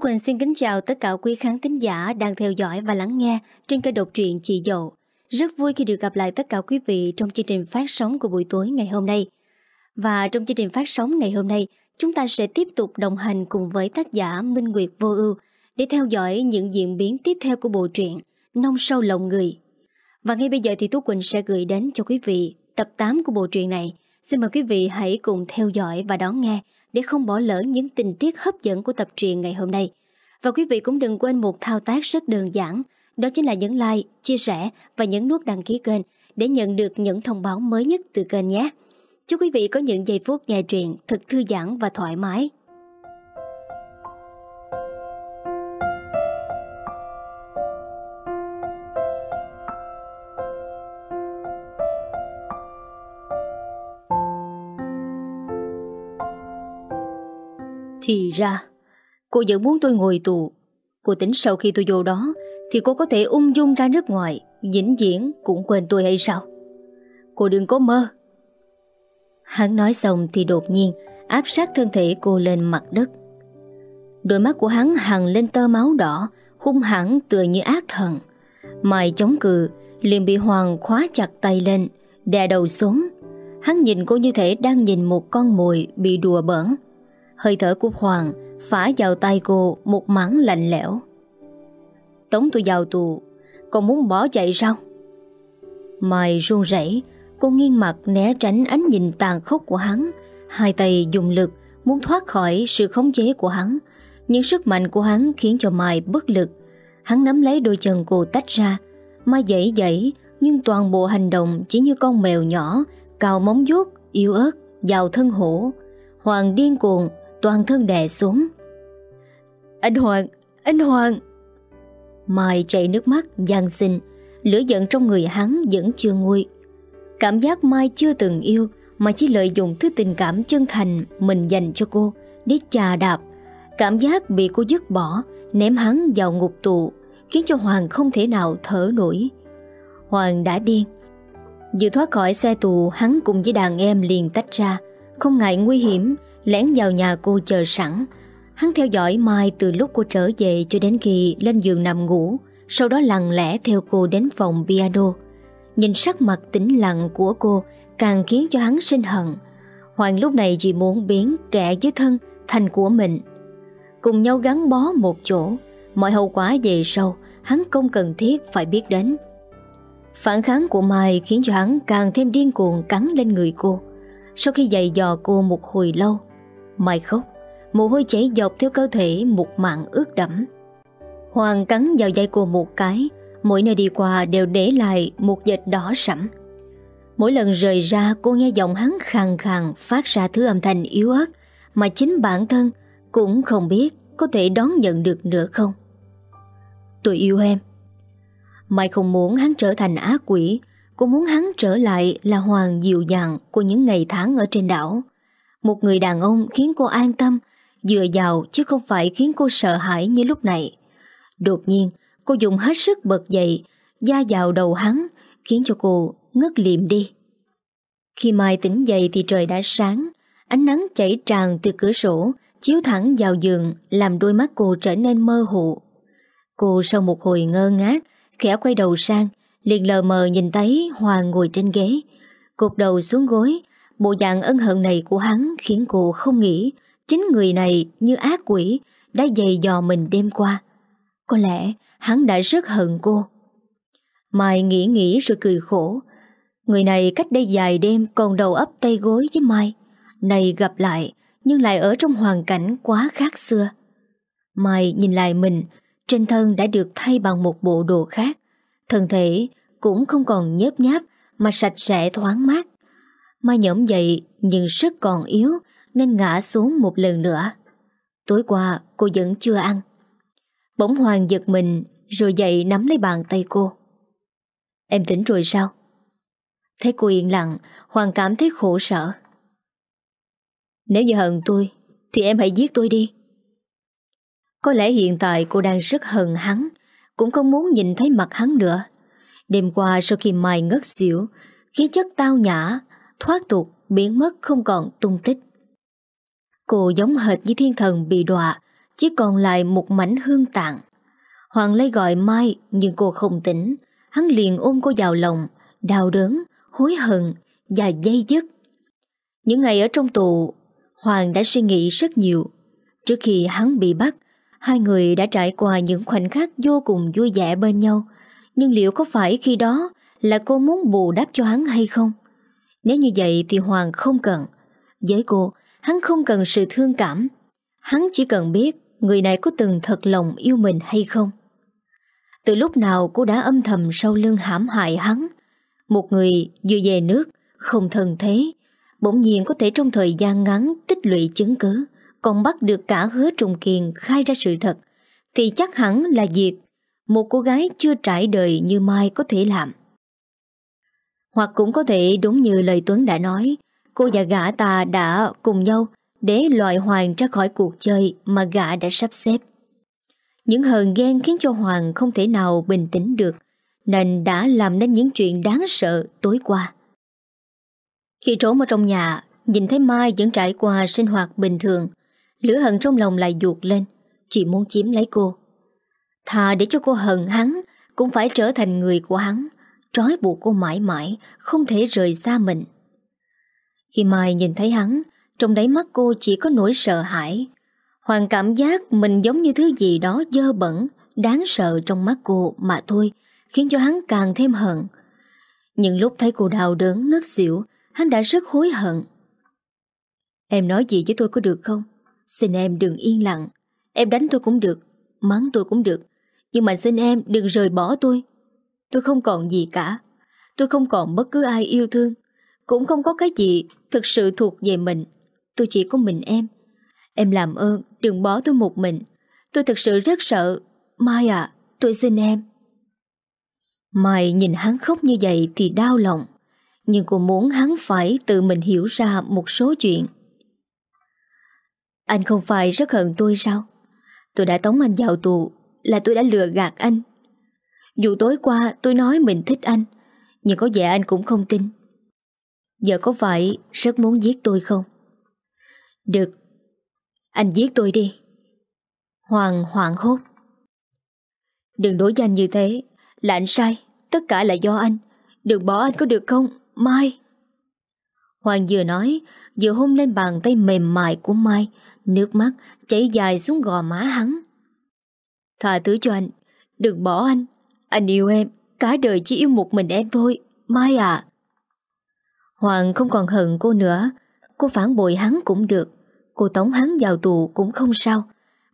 Quỳnh xin kính chào tất cả quý khán thính giả đang theo dõi và lắng nghe trên kênh độc truyện Chị Dậu. Rất vui khi được gặp lại tất cả quý vị trong chương trình phát sóng của buổi tối ngày hôm nay. Và trong chương trình phát sóng ngày hôm nay, chúng ta sẽ tiếp tục đồng hành cùng với tác giả Minh Nguyệt Vô Ưu để theo dõi những diễn biến tiếp theo của bộ truyện Nông sâu lòng người. Và ngay bây giờ thì Tú Quỳnh sẽ gửi đến cho quý vị tập 8 của bộ truyện này. Xin mời quý vị hãy cùng theo dõi và đón nghe để không bỏ lỡ những tình tiết hấp dẫn của tập truyện ngày hôm nay. Và quý vị cũng đừng quên một thao tác rất đơn giản, đó chính là nhấn like, chia sẻ và nhấn nút đăng ký kênh để nhận được những thông báo mới nhất từ kênh nhé. Chúc quý vị có những giây phút nghe truyện thật thư giãn và thoải mái. Thì ra Cô vẫn muốn tôi ngồi tù Cô tính sau khi tôi vô đó Thì cô có thể ung dung ra nước ngoài Vĩnh viễn cũng quên tôi hay sao Cô đừng có mơ Hắn nói xong thì đột nhiên Áp sát thân thể cô lên mặt đất Đôi mắt của hắn hằng lên tơ máu đỏ Hung hẳn tựa như ác thần mài chống cự Liền bị Hoàng khóa chặt tay lên Đè đầu xuống Hắn nhìn cô như thể đang nhìn một con mồi Bị đùa bỡn Hơi thở của Hoàng phả vào tay cô một mảng lạnh lẽo. Tống tôi vào tù, còn muốn bỏ chạy sao? Mày run rẩy, cô nghiêng mặt né tránh ánh nhìn tàn khốc của hắn, hai tay dùng lực muốn thoát khỏi sự khống chế của hắn, nhưng sức mạnh của hắn khiến cho Mai bất lực. Hắn nắm lấy đôi chân cô tách ra, Mai giãy giãy nhưng toàn bộ hành động chỉ như con mèo nhỏ, cào móng vuốt, yếu ớt, vào thân hổ. Hoàng điên cuồng toàn thân đè xuống. Anh Hoàng, anh Hoàng! Mai chạy nước mắt, gian xin, lửa giận trong người hắn vẫn chưa nguôi. Cảm giác Mai chưa từng yêu mà chỉ lợi dụng thứ tình cảm chân thành mình dành cho cô để chà đạp. Cảm giác bị cô dứt bỏ, ném hắn vào ngục tù, khiến cho Hoàng không thể nào thở nổi. Hoàng đã điên. Vừa thoát khỏi xe tù, hắn cùng với đàn em liền tách ra, không ngại nguy hiểm lén vào nhà cô chờ sẵn. Hắn theo dõi Mai từ lúc cô trở về cho đến khi lên giường nằm ngủ, sau đó lặng lẽ theo cô đến phòng piano. Nhìn sắc mặt tĩnh lặng của cô càng khiến cho hắn sinh hận. Hoàng lúc này chỉ muốn biến kẻ dưới thân thành của mình. Cùng nhau gắn bó một chỗ, mọi hậu quả về sau hắn không cần thiết phải biết đến. Phản kháng của Mai khiến cho hắn càng thêm điên cuồng cắn lên người cô. Sau khi dày dò cô một hồi lâu, Mai khóc, mồ hôi chảy dọc theo cơ thể một mạng ướt đẫm. Hoàng cắn vào dây cô một cái, mỗi nơi đi qua đều để lại một vệt đỏ sẫm. Mỗi lần rời ra cô nghe giọng hắn khàn khàn phát ra thứ âm thanh yếu ớt mà chính bản thân cũng không biết có thể đón nhận được nữa không. Tôi yêu em. Mai không muốn hắn trở thành ác quỷ, cô muốn hắn trở lại là hoàng dịu dàng của những ngày tháng ở trên đảo. Một người đàn ông khiến cô an tâm, dựa vào chứ không phải khiến cô sợ hãi như lúc này. Đột nhiên, cô dùng hết sức bật dậy, da vào đầu hắn, khiến cho cô ngất liệm đi. Khi Mai tỉnh dậy thì trời đã sáng, ánh nắng chảy tràn từ cửa sổ, chiếu thẳng vào giường, làm đôi mắt cô trở nên mơ hồ. Cô sau một hồi ngơ ngác, khẽ quay đầu sang, liền lờ mờ nhìn thấy Hoàng ngồi trên ghế, cụp đầu xuống gối, Bộ dạng ân hận này của hắn khiến cô không nghĩ chính người này như ác quỷ đã dày dò mình đêm qua. Có lẽ hắn đã rất hận cô. Mai nghĩ nghĩ rồi cười khổ. Người này cách đây dài đêm còn đầu ấp tay gối với Mai. Này gặp lại nhưng lại ở trong hoàn cảnh quá khác xưa. Mai nhìn lại mình, trên thân đã được thay bằng một bộ đồ khác. Thân thể cũng không còn nhớp nháp mà sạch sẽ thoáng mát. Mai nhổm dậy nhưng sức còn yếu nên ngã xuống một lần nữa. Tối qua cô vẫn chưa ăn. Bỗng Hoàng giật mình rồi dậy nắm lấy bàn tay cô. Em tỉnh rồi sao? Thấy cô yên lặng, Hoàng cảm thấy khổ sở. Nếu như hận tôi, thì em hãy giết tôi đi. Có lẽ hiện tại cô đang rất hận hắn, cũng không muốn nhìn thấy mặt hắn nữa. Đêm qua sau khi Mai ngất xỉu, khí chất tao nhã, thoát tục, biến mất không còn tung tích. Cô giống hệt với thiên thần bị đọa, chỉ còn lại một mảnh hương tạng. Hoàng lấy gọi Mai nhưng cô không tỉnh, hắn liền ôm cô vào lòng, đau đớn, hối hận và dây dứt. Những ngày ở trong tù, Hoàng đã suy nghĩ rất nhiều. Trước khi hắn bị bắt, hai người đã trải qua những khoảnh khắc vô cùng vui vẻ bên nhau. Nhưng liệu có phải khi đó là cô muốn bù đắp cho hắn hay không? Nếu như vậy thì Hoàng không cần. Với cô, hắn không cần sự thương cảm. Hắn chỉ cần biết người này có từng thật lòng yêu mình hay không. Từ lúc nào cô đã âm thầm sau lưng hãm hại hắn. Một người vừa về nước, không thần thế, bỗng nhiên có thể trong thời gian ngắn tích lũy chứng cứ, còn bắt được cả hứa trùng kiền khai ra sự thật, thì chắc hẳn là việc một cô gái chưa trải đời như Mai có thể làm. Hoặc cũng có thể đúng như lời Tuấn đã nói Cô và gã ta đã cùng nhau Để loại Hoàng ra khỏi cuộc chơi Mà gã đã sắp xếp Những hờn ghen khiến cho Hoàng Không thể nào bình tĩnh được Nên đã làm nên những chuyện đáng sợ Tối qua Khi trốn ở trong nhà Nhìn thấy Mai vẫn trải qua sinh hoạt bình thường Lửa hận trong lòng lại ruột lên Chỉ muốn chiếm lấy cô Thà để cho cô hận hắn Cũng phải trở thành người của hắn trói buộc cô mãi mãi, không thể rời xa mình. Khi Mai nhìn thấy hắn, trong đáy mắt cô chỉ có nỗi sợ hãi. Hoàng cảm giác mình giống như thứ gì đó dơ bẩn, đáng sợ trong mắt cô mà thôi, khiến cho hắn càng thêm hận. Nhưng lúc thấy cô đào đớn ngất xỉu, hắn đã rất hối hận. Em nói gì với tôi có được không? Xin em đừng yên lặng. Em đánh tôi cũng được, mắng tôi cũng được. Nhưng mà xin em đừng rời bỏ tôi. Tôi không còn gì cả Tôi không còn bất cứ ai yêu thương Cũng không có cái gì thực sự thuộc về mình Tôi chỉ có mình em Em làm ơn đừng bỏ tôi một mình Tôi thực sự rất sợ Mai à tôi xin em Mai nhìn hắn khóc như vậy thì đau lòng Nhưng cô muốn hắn phải tự mình hiểu ra một số chuyện Anh không phải rất hận tôi sao Tôi đã tống anh vào tù Là tôi đã lừa gạt anh dù tối qua tôi nói mình thích anh Nhưng có vẻ anh cũng không tin Giờ có phải rất muốn giết tôi không? Được Anh giết tôi đi Hoàng hoảng hốt Đừng đối danh như thế Là anh sai Tất cả là do anh Đừng bỏ anh có được không? Mai Hoàng vừa nói Vừa hôn lên bàn tay mềm mại của Mai Nước mắt chảy dài xuống gò má hắn Thà thứ cho anh Đừng bỏ anh anh yêu em, cả đời chỉ yêu một mình em thôi, Mai à. Hoàng không còn hận cô nữa, cô phản bội hắn cũng được, cô tống hắn vào tù cũng không sao.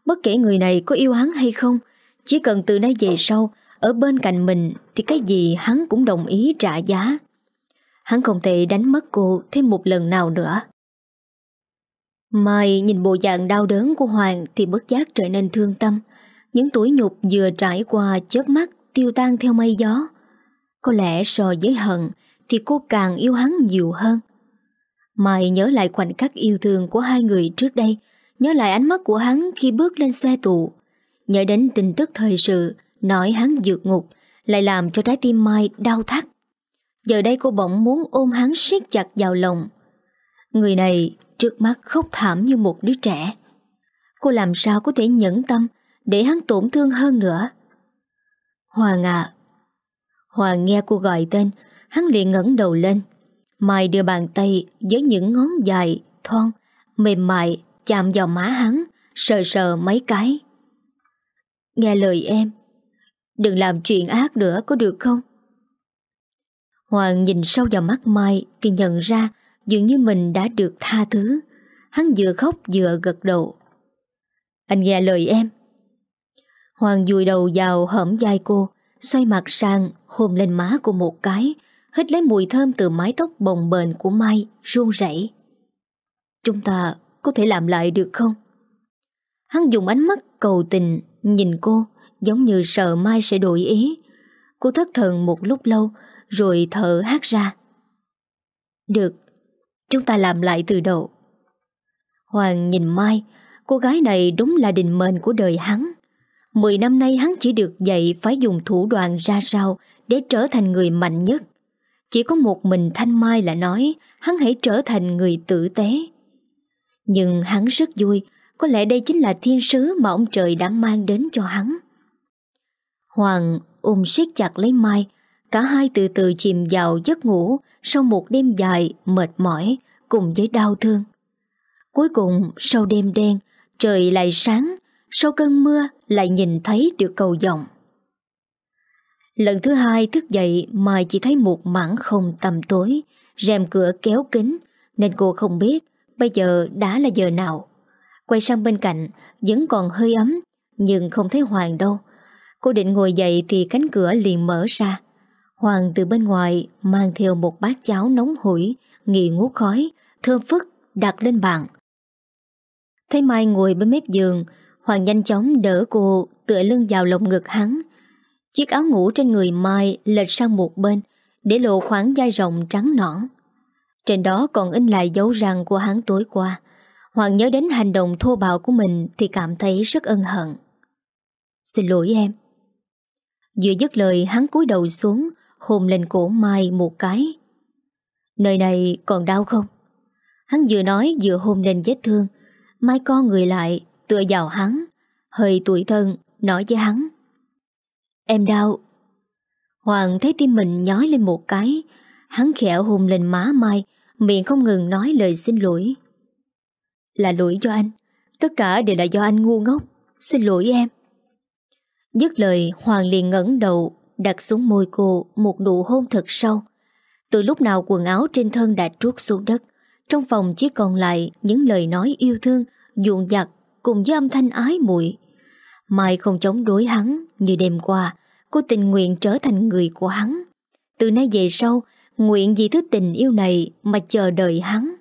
Bất kể người này có yêu hắn hay không, chỉ cần từ nay về sau, ở bên cạnh mình thì cái gì hắn cũng đồng ý trả giá. Hắn không thể đánh mất cô thêm một lần nào nữa. Mai nhìn bộ dạng đau đớn của Hoàng thì bất giác trở nên thương tâm. Những tuổi nhục vừa trải qua chớp mắt tiêu tan theo mây gió. Có lẽ so với hận thì cô càng yêu hắn nhiều hơn. Mai nhớ lại khoảnh khắc yêu thương của hai người trước đây, nhớ lại ánh mắt của hắn khi bước lên xe tù, nhớ đến tin tức thời sự, nói hắn dược ngục, lại làm cho trái tim Mai đau thắt. Giờ đây cô bỗng muốn ôm hắn siết chặt vào lòng. Người này trước mắt khóc thảm như một đứa trẻ. Cô làm sao có thể nhẫn tâm để hắn tổn thương hơn nữa. Hoàng ạ. Hoàng nghe cô gọi tên, hắn liền ngẩng đầu lên. Mai đưa bàn tay với những ngón dài, thon, mềm mại chạm vào má hắn, sờ sờ mấy cái. Nghe lời em, đừng làm chuyện ác nữa có được không? Hoàng nhìn sâu vào mắt Mai thì nhận ra dường như mình đã được tha thứ. Hắn vừa khóc vừa gật đầu. Anh nghe lời em, Hoàng vùi đầu vào hõm vai cô, xoay mặt sang, hôn lên má cô một cái, hít lấy mùi thơm từ mái tóc bồng bềnh của Mai, run rẩy. Chúng ta có thể làm lại được không? Hắn dùng ánh mắt cầu tình, nhìn cô, giống như sợ Mai sẽ đổi ý. Cô thất thần một lúc lâu, rồi thở hát ra. Được, chúng ta làm lại từ đầu. Hoàng nhìn Mai, cô gái này đúng là định mệnh của đời hắn. 10 năm nay hắn chỉ được dạy phải dùng thủ đoạn ra sao để trở thành người mạnh nhất. Chỉ có một mình Thanh Mai là nói hắn hãy trở thành người tử tế. Nhưng hắn rất vui, có lẽ đây chính là thiên sứ mà ông trời đã mang đến cho hắn. Hoàng ôm siết chặt lấy Mai, cả hai từ từ chìm vào giấc ngủ sau một đêm dài, mệt mỏi cùng với đau thương. Cuối cùng, sau đêm đen, trời lại sáng, sau cơn mưa lại nhìn thấy được cầu dòng. Lần thứ hai thức dậy Mai chỉ thấy một mảng không tầm tối, rèm cửa kéo kín nên cô không biết bây giờ đã là giờ nào. Quay sang bên cạnh vẫn còn hơi ấm nhưng không thấy Hoàng đâu. Cô định ngồi dậy thì cánh cửa liền mở ra. Hoàng từ bên ngoài mang theo một bát cháo nóng hổi, nghỉ ngút khói, thơm phức đặt lên bàn. Thấy Mai ngồi bên mép giường, Hoàng nhanh chóng đỡ cô tựa lưng vào lồng ngực hắn. Chiếc áo ngủ trên người Mai lệch sang một bên để lộ khoảng vai rộng trắng nõn. Trên đó còn in lại dấu răng của hắn tối qua. Hoàng nhớ đến hành động thô bạo của mình thì cảm thấy rất ân hận. Xin lỗi em. Vừa dứt lời hắn cúi đầu xuống, hôn lên cổ Mai một cái. Nơi này còn đau không? Hắn vừa nói vừa hôn lên vết thương. Mai co người lại, tựa vào hắn, hơi tuổi thân, nói với hắn. Em đau. Hoàng thấy tim mình nhói lên một cái, hắn khẽ hùng lên má Mai, miệng không ngừng nói lời xin lỗi. Là lỗi do anh, tất cả đều là do anh ngu ngốc, xin lỗi em. Dứt lời, Hoàng liền ngẩng đầu, đặt xuống môi cô một nụ hôn thật sâu. Từ lúc nào quần áo trên thân đã trút xuống đất, trong phòng chỉ còn lại những lời nói yêu thương, dụn dặt cùng với âm thanh ái muội. Mai không chống đối hắn như đêm qua, cô tình nguyện trở thành người của hắn. Từ nay về sau, nguyện vì thứ tình yêu này mà chờ đợi hắn.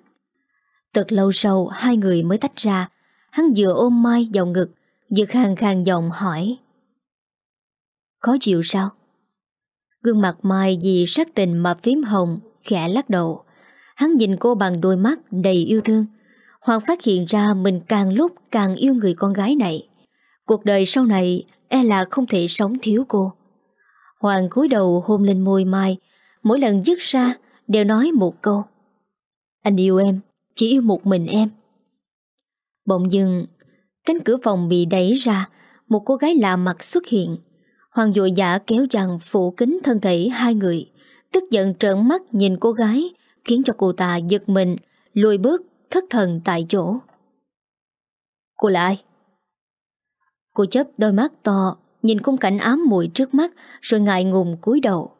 Thật lâu sau hai người mới tách ra, hắn vừa ôm Mai vào ngực, vừa khàn khàn giọng hỏi. Khó chịu sao? Gương mặt Mai vì sắc tình mà phím hồng, khẽ lắc đầu. Hắn nhìn cô bằng đôi mắt đầy yêu thương, Hoàng phát hiện ra mình càng lúc càng yêu người con gái này. Cuộc đời sau này e là không thể sống thiếu cô. Hoàng cúi đầu hôn lên môi Mai, mỗi lần dứt ra đều nói một câu. Anh yêu em, chỉ yêu một mình em. Bỗng dưng, cánh cửa phòng bị đẩy ra, một cô gái lạ mặt xuất hiện. Hoàng dội dã kéo chàng phủ kính thân thể hai người, tức giận trợn mắt nhìn cô gái, khiến cho cô ta giật mình, lùi bước thất thần tại chỗ. Cô là ai? Cô chớp đôi mắt to, nhìn khung cảnh ám muội trước mắt rồi ngại ngùng cúi đầu.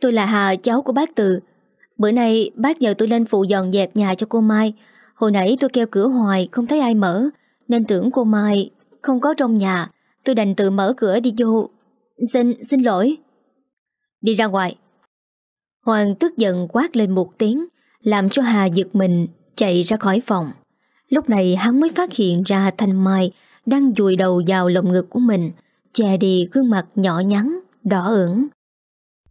Tôi là Hà, cháu của bác Từ. Bữa nay bác nhờ tôi lên phụ dọn dẹp nhà cho cô Mai. Hồi nãy tôi kêu cửa hoài không thấy ai mở, nên tưởng cô Mai không có trong nhà. Tôi đành tự mở cửa đi vô. Xin, xin lỗi. Đi ra ngoài. Hoàng tức giận quát lên một tiếng, làm cho Hà giật mình chạy ra khỏi phòng. Lúc này hắn mới phát hiện ra Thanh Mai đang dùi đầu vào lồng ngực của mình, che đi gương mặt nhỏ nhắn, đỏ ửng.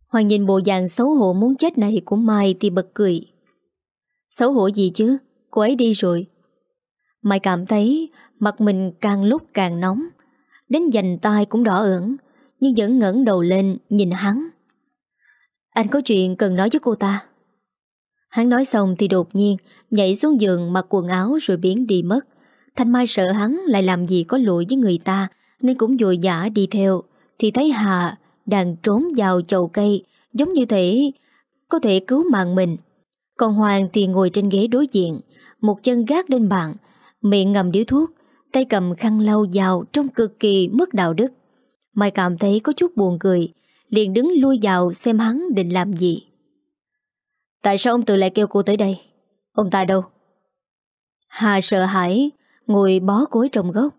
Hoàng nhìn bộ dạng xấu hổ muốn chết này của Mai thì bật cười. Xấu hổ gì chứ, cô ấy đi rồi. Mai cảm thấy mặt mình càng lúc càng nóng, đến dành tai cũng đỏ ửng, nhưng vẫn ngẩng đầu lên nhìn hắn. Anh có chuyện cần nói với cô ta. Hắn nói xong thì đột nhiên Nhảy xuống giường mặc quần áo rồi biến đi mất Thanh Mai sợ hắn lại làm gì có lỗi với người ta Nên cũng dội dã đi theo Thì thấy Hà đang trốn vào chậu cây Giống như thể Có thể cứu mạng mình Còn Hoàng thì ngồi trên ghế đối diện Một chân gác lên bàn Miệng ngầm điếu thuốc Tay cầm khăn lau vào trong cực kỳ mất đạo đức Mai cảm thấy có chút buồn cười Liền đứng lui vào xem hắn định làm gì Tại sao ông Từ lại kêu cô tới đây? Ông ta đâu? Hà sợ hãi, ngồi bó cối trồng gốc.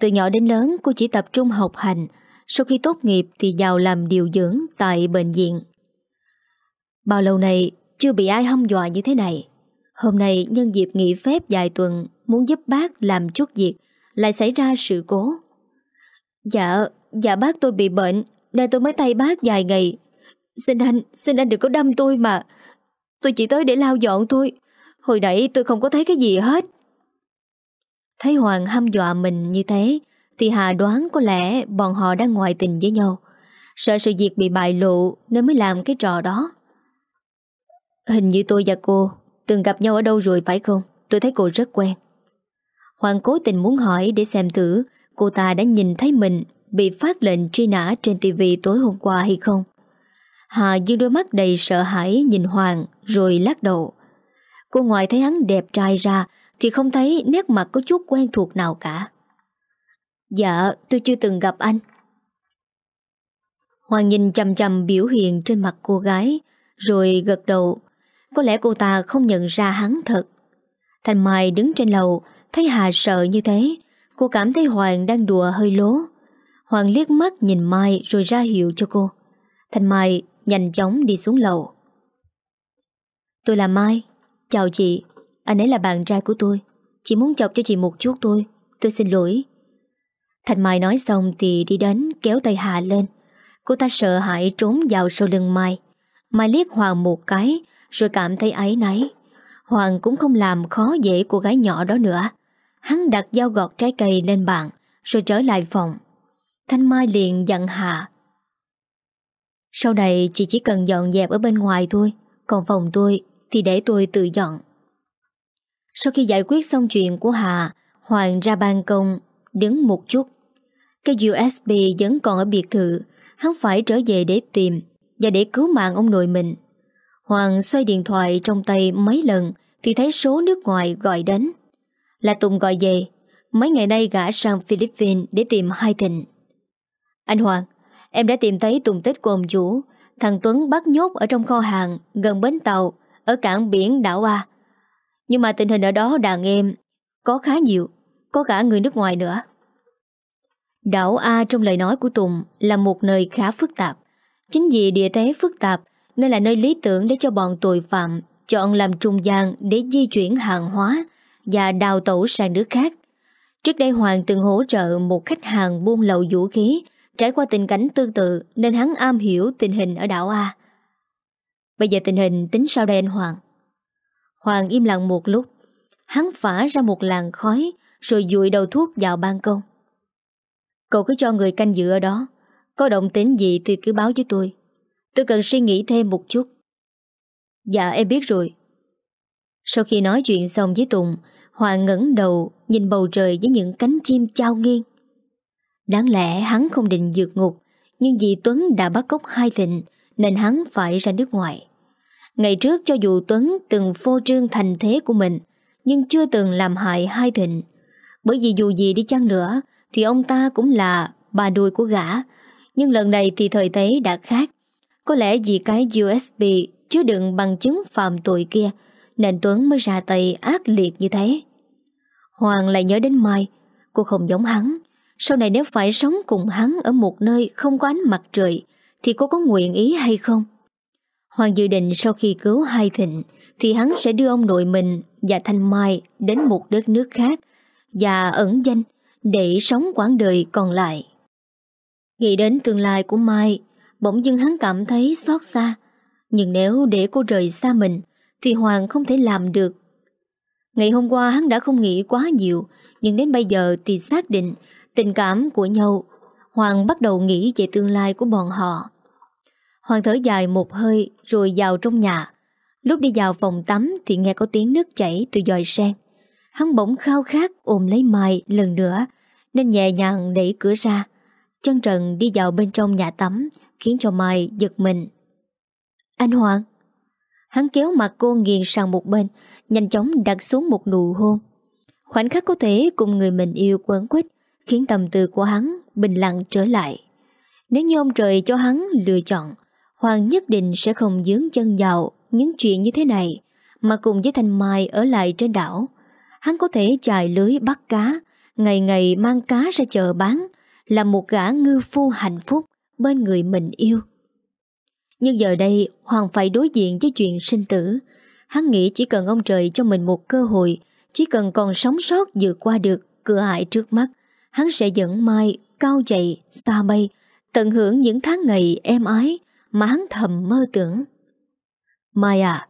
Từ nhỏ đến lớn cô chỉ tập trung học hành, sau khi tốt nghiệp thì vào làm điều dưỡng tại bệnh viện. Bao lâu nay chưa bị ai hâm dọa như thế này. Hôm nay nhân dịp nghỉ phép dài tuần muốn giúp bác làm chút việc lại xảy ra sự cố. Dạ, dạ bác tôi bị bệnh, nên tôi mới tay bác vài ngày. Xin anh, xin anh đừng có đâm tôi mà. Tôi chỉ tới để lao dọn thôi Hồi nãy tôi không có thấy cái gì hết Thấy Hoàng hăm dọa mình như thế Thì Hà đoán có lẽ bọn họ đang ngoại tình với nhau Sợ sự việc bị bại lộ Nên mới làm cái trò đó Hình như tôi và cô Từng gặp nhau ở đâu rồi phải không Tôi thấy cô rất quen Hoàng cố tình muốn hỏi để xem thử Cô ta đã nhìn thấy mình Bị phát lệnh truy nã trên tivi tối hôm qua hay không Hà dương đôi mắt đầy sợ hãi nhìn Hoàng rồi lắc đầu. Cô ngoài thấy hắn đẹp trai ra thì không thấy nét mặt có chút quen thuộc nào cả. Dạ, tôi chưa từng gặp anh. Hoàng nhìn chầm chầm biểu hiện trên mặt cô gái rồi gật đầu. Có lẽ cô ta không nhận ra hắn thật. Thành Mai đứng trên lầu thấy Hà sợ như thế. Cô cảm thấy Hoàng đang đùa hơi lố. Hoàng liếc mắt nhìn Mai rồi ra hiệu cho cô. Thành Mai Nhanh chóng đi xuống lầu Tôi là Mai Chào chị Anh ấy là bạn trai của tôi Chị muốn chọc cho chị một chút tôi Tôi xin lỗi Thành Mai nói xong thì đi đến kéo tay Hà lên Cô ta sợ hãi trốn vào sau lưng Mai Mai liếc Hoàng một cái Rồi cảm thấy ấy nấy. Hoàng cũng không làm khó dễ cô gái nhỏ đó nữa Hắn đặt dao gọt trái cây lên bàn Rồi trở lại phòng Thanh Mai liền dặn Hà sau này chị chỉ cần dọn dẹp ở bên ngoài thôi Còn phòng tôi thì để tôi tự dọn Sau khi giải quyết xong chuyện của Hà Hoàng ra ban công Đứng một chút Cái USB vẫn còn ở biệt thự Hắn phải trở về để tìm Và để cứu mạng ông nội mình Hoàng xoay điện thoại trong tay mấy lần Thì thấy số nước ngoài gọi đến Là Tùng gọi về Mấy ngày nay gã sang Philippines để tìm hai thịnh Anh Hoàng Em đã tìm thấy tùng tích của ông chủ Thằng Tuấn bắt nhốt ở trong kho hàng Gần bến tàu Ở cảng biển đảo A Nhưng mà tình hình ở đó đàn em Có khá nhiều Có cả người nước ngoài nữa Đảo A trong lời nói của Tùng Là một nơi khá phức tạp Chính vì địa thế phức tạp Nên là nơi lý tưởng để cho bọn tội phạm Chọn làm trung gian để di chuyển hàng hóa Và đào tẩu sang nước khác Trước đây Hoàng từng hỗ trợ một khách hàng buôn lậu vũ khí Trải qua tình cảnh tương tự nên hắn am hiểu tình hình ở đảo A. Bây giờ tình hình tính sao đây anh Hoàng. Hoàng im lặng một lúc. Hắn phả ra một làn khói rồi dụi đầu thuốc vào ban công. Cậu cứ cho người canh giữ ở đó. Có động tính gì thì cứ báo với tôi. Tôi cần suy nghĩ thêm một chút. Dạ em biết rồi. Sau khi nói chuyện xong với Tùng, Hoàng ngẩng đầu nhìn bầu trời với những cánh chim trao nghiêng. Đáng lẽ hắn không định dược ngục, nhưng vì Tuấn đã bắt cóc hai thịnh nên hắn phải ra nước ngoài. Ngày trước cho dù Tuấn từng phô trương thành thế của mình, nhưng chưa từng làm hại hai thịnh. Bởi vì dù gì đi chăng nữa, thì ông ta cũng là bà đuôi của gã. Nhưng lần này thì thời thế đã khác. Có lẽ vì cái USB chứa đựng bằng chứng phạm tội kia, nên Tuấn mới ra tay ác liệt như thế. Hoàng lại nhớ đến Mai, cô không giống hắn, sau này nếu phải sống cùng hắn Ở một nơi không có ánh mặt trời Thì cô có nguyện ý hay không Hoàng dự định sau khi cứu hai thịnh Thì hắn sẽ đưa ông nội mình Và Thanh Mai đến một đất nước khác Và ẩn danh Để sống quãng đời còn lại Nghĩ đến tương lai của Mai Bỗng dưng hắn cảm thấy xót xa Nhưng nếu để cô rời xa mình Thì Hoàng không thể làm được Ngày hôm qua hắn đã không nghĩ quá nhiều Nhưng đến bây giờ thì xác định tình cảm của nhau, Hoàng bắt đầu nghĩ về tương lai của bọn họ. Hoàng thở dài một hơi rồi vào trong nhà. Lúc đi vào phòng tắm thì nghe có tiếng nước chảy từ dòi sen. Hắn bỗng khao khát ôm lấy Mai lần nữa nên nhẹ nhàng đẩy cửa ra. Chân trần đi vào bên trong nhà tắm khiến cho Mai giật mình. Anh Hoàng! Hắn kéo mặt cô nghiêng sang một bên nhanh chóng đặt xuống một nụ hôn. Khoảnh khắc có thể cùng người mình yêu quấn quýt khiến tâm tư của hắn bình lặng trở lại. Nếu như ông trời cho hắn lựa chọn, Hoàng nhất định sẽ không dướng chân vào những chuyện như thế này, mà cùng với Thanh Mai ở lại trên đảo. Hắn có thể chài lưới bắt cá, ngày ngày mang cá ra chợ bán, là một gã ngư phu hạnh phúc bên người mình yêu. Nhưng giờ đây Hoàng phải đối diện với chuyện sinh tử. Hắn nghĩ chỉ cần ông trời cho mình một cơ hội, chỉ cần còn sống sót vượt qua được cửa hại trước mắt hắn sẽ dẫn Mai cao dậy, xa bay, tận hưởng những tháng ngày êm ái mà hắn thầm mơ tưởng. Mai à!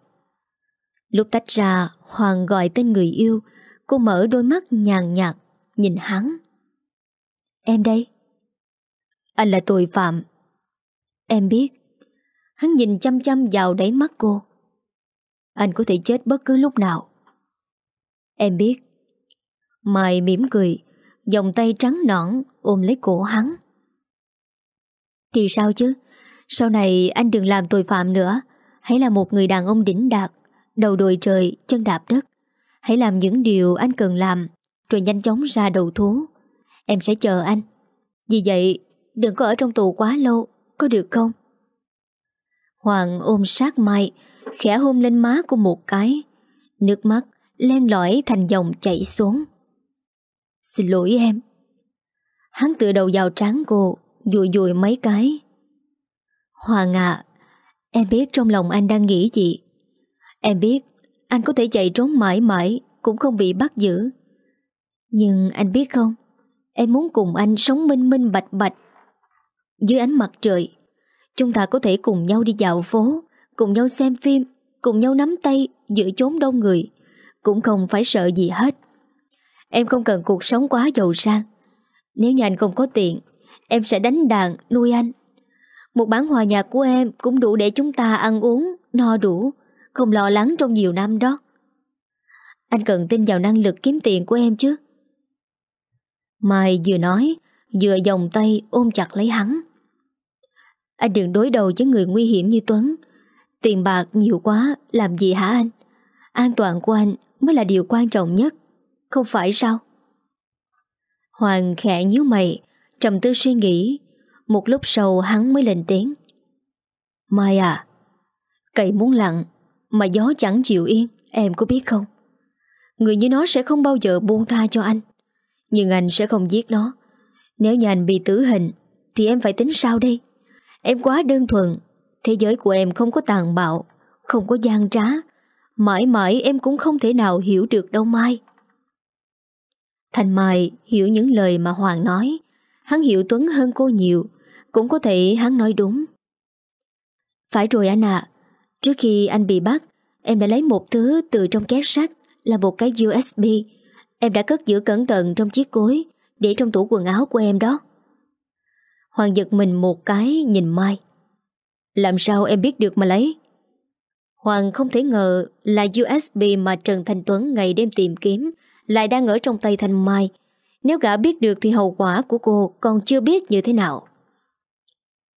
Lúc tách ra, Hoàng gọi tên người yêu, cô mở đôi mắt nhàn nhạt, nhìn hắn. Em đây. Anh là tội phạm. Em biết. Hắn nhìn chăm chăm vào đáy mắt cô. Anh có thể chết bất cứ lúc nào. Em biết. mai mỉm cười, Dòng tay trắng nõn ôm lấy cổ hắn Thì sao chứ Sau này anh đừng làm tội phạm nữa Hãy là một người đàn ông đỉnh đạt Đầu đội trời, chân đạp đất Hãy làm những điều anh cần làm Rồi nhanh chóng ra đầu thú Em sẽ chờ anh Vì vậy đừng có ở trong tù quá lâu Có được không Hoàng ôm sát Mai Khẽ hôn lên má của một cái Nước mắt len lỏi thành dòng chảy xuống Xin lỗi em Hắn tựa đầu vào trán cô Dùi dùi mấy cái Hoàng ạ à, Em biết trong lòng anh đang nghĩ gì Em biết Anh có thể chạy trốn mãi mãi Cũng không bị bắt giữ Nhưng anh biết không Em muốn cùng anh sống minh minh bạch bạch Dưới ánh mặt trời Chúng ta có thể cùng nhau đi dạo phố Cùng nhau xem phim Cùng nhau nắm tay giữa chốn đông người Cũng không phải sợ gì hết Em không cần cuộc sống quá giàu sang Nếu nhà anh không có tiền Em sẽ đánh đàn nuôi anh Một bản hòa nhạc của em Cũng đủ để chúng ta ăn uống No đủ Không lo lắng trong nhiều năm đó Anh cần tin vào năng lực kiếm tiền của em chứ Mai vừa nói Vừa vòng tay ôm chặt lấy hắn Anh đừng đối đầu với người nguy hiểm như Tuấn Tiền bạc nhiều quá Làm gì hả anh An toàn của anh mới là điều quan trọng nhất không phải sao? Hoàng khẽ nhíu mày, trầm tư suy nghĩ, một lúc sau hắn mới lên tiếng. Mai à, cậy muốn lặng, mà gió chẳng chịu yên, em có biết không? Người như nó sẽ không bao giờ buông tha cho anh, nhưng anh sẽ không giết nó. Nếu nhà anh bị tử hình, thì em phải tính sao đây? Em quá đơn thuần, thế giới của em không có tàn bạo, không có gian trá. Mãi mãi em cũng không thể nào hiểu được đâu Mai. Thành Mai hiểu những lời mà Hoàng nói. Hắn hiểu Tuấn hơn cô nhiều. Cũng có thể hắn nói đúng. Phải rồi anh ạ. À, trước khi anh bị bắt, em đã lấy một thứ từ trong két sắt là một cái USB. Em đã cất giữ cẩn thận trong chiếc cối để trong tủ quần áo của em đó. Hoàng giật mình một cái nhìn Mai. Làm sao em biết được mà lấy? Hoàng không thể ngờ là USB mà Trần Thành Tuấn ngày đêm tìm kiếm lại đang ở trong tay Thanh Mai. Nếu gã biết được thì hậu quả của cô còn chưa biết như thế nào.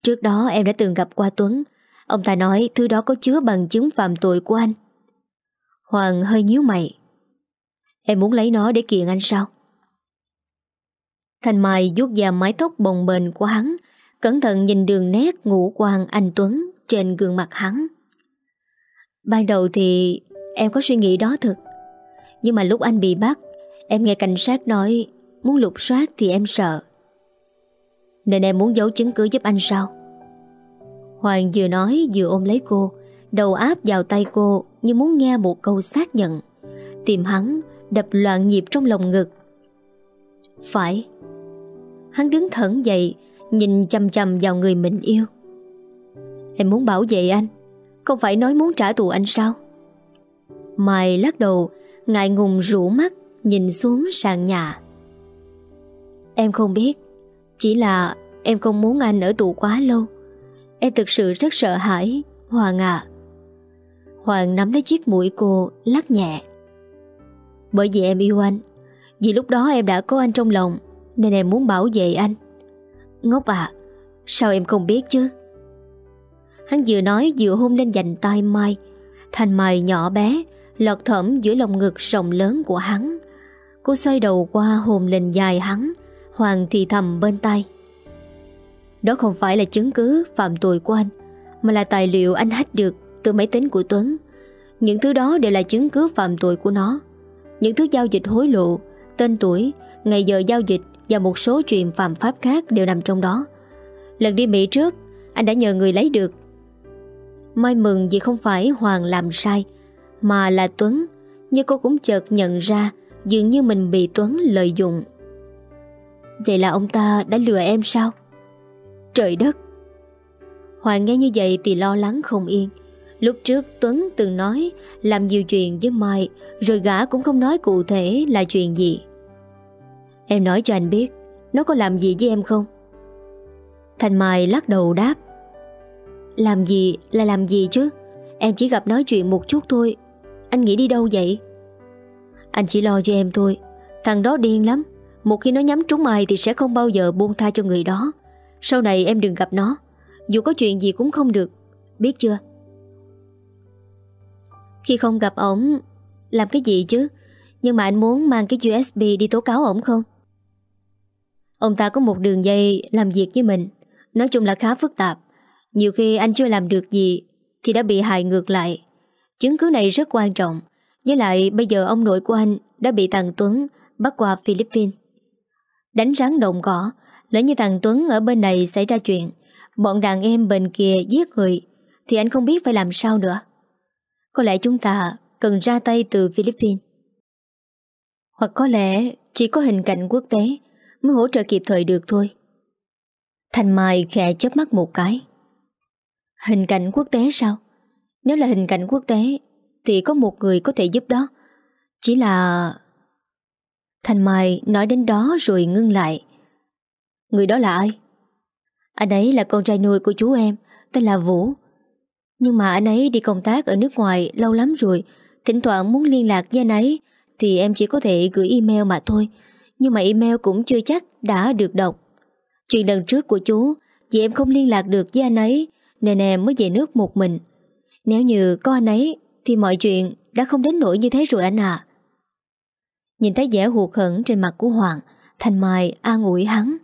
Trước đó em đã từng gặp qua Tuấn. Ông ta nói thứ đó có chứa bằng chứng phạm tội của anh. Hoàng hơi nhíu mày. Em muốn lấy nó để kiện anh sao? Thanh Mai vuốt da mái tóc bồng bềnh của hắn, cẩn thận nhìn đường nét ngũ quan anh Tuấn trên gương mặt hắn. Ban đầu thì em có suy nghĩ đó thật nhưng mà lúc anh bị bắt Em nghe cảnh sát nói Muốn lục soát thì em sợ Nên em muốn giấu chứng cứ giúp anh sao Hoàng vừa nói vừa ôm lấy cô Đầu áp vào tay cô Như muốn nghe một câu xác nhận Tìm hắn đập loạn nhịp trong lòng ngực Phải Hắn đứng thẫn dậy Nhìn chầm chầm vào người mình yêu Em muốn bảo vệ anh Không phải nói muốn trả tù anh sao Mai lắc đầu Ngại ngùng rủ mắt Nhìn xuống sàn nhà Em không biết Chỉ là em không muốn anh ở tù quá lâu Em thực sự rất sợ hãi Hoàng ạ Hoàng nắm lấy chiếc mũi cô Lắc nhẹ Bởi vì em yêu anh Vì lúc đó em đã có anh trong lòng Nên em muốn bảo vệ anh Ngốc à Sao em không biết chứ Hắn vừa nói vừa hôn lên dành tai Mai Thành Mai nhỏ bé lọt thỏm giữa lòng ngực rộng lớn của hắn. Cô xoay đầu qua hồn lên dài hắn, Hoàng thì thầm bên tay. Đó không phải là chứng cứ phạm tội của anh, mà là tài liệu anh hách được từ máy tính của Tuấn. Những thứ đó đều là chứng cứ phạm tội của nó. Những thứ giao dịch hối lộ, tên tuổi, ngày giờ giao dịch và một số chuyện phạm pháp khác đều nằm trong đó. Lần đi Mỹ trước, anh đã nhờ người lấy được. May mừng vì không phải Hoàng làm sai, mà là Tuấn, nhưng cô cũng chợt nhận ra dường như mình bị Tuấn lợi dụng. Vậy là ông ta đã lừa em sao? Trời đất! Hoàng nghe như vậy thì lo lắng không yên. Lúc trước Tuấn từng nói làm nhiều chuyện với Mai rồi gã cũng không nói cụ thể là chuyện gì. Em nói cho anh biết nó có làm gì với em không? Thành Mai lắc đầu đáp. Làm gì là làm gì chứ? Em chỉ gặp nói chuyện một chút thôi anh nghĩ đi đâu vậy Anh chỉ lo cho em thôi Thằng đó điên lắm Một khi nó nhắm trúng ai thì sẽ không bao giờ buông tha cho người đó Sau này em đừng gặp nó Dù có chuyện gì cũng không được Biết chưa Khi không gặp ổng Làm cái gì chứ Nhưng mà anh muốn mang cái USB đi tố cáo ổng không Ông ta có một đường dây làm việc với mình Nói chung là khá phức tạp Nhiều khi anh chưa làm được gì Thì đã bị hại ngược lại Chứng cứ này rất quan trọng Với lại bây giờ ông nội của anh Đã bị thằng Tuấn bắt qua Philippines Đánh rắn động gõ. Lỡ như thằng Tuấn ở bên này xảy ra chuyện Bọn đàn em bên kia giết người Thì anh không biết phải làm sao nữa Có lẽ chúng ta cần ra tay từ Philippines Hoặc có lẽ chỉ có hình cảnh quốc tế Mới hỗ trợ kịp thời được thôi Thành Mai khẽ chớp mắt một cái Hình cảnh quốc tế sao? Nếu là hình cảnh quốc tế Thì có một người có thể giúp đó Chỉ là... Thành Mai nói đến đó rồi ngưng lại Người đó là ai? Anh ấy là con trai nuôi của chú em Tên là Vũ Nhưng mà anh ấy đi công tác ở nước ngoài lâu lắm rồi Thỉnh thoảng muốn liên lạc với anh ấy Thì em chỉ có thể gửi email mà thôi Nhưng mà email cũng chưa chắc đã được đọc Chuyện lần trước của chú Vì em không liên lạc được với anh ấy Nên em mới về nước một mình nếu như có anh ấy Thì mọi chuyện đã không đến nỗi như thế rồi anh à Nhìn thấy vẻ hụt hẫng trên mặt của Hoàng Thành Mai an ủi hắn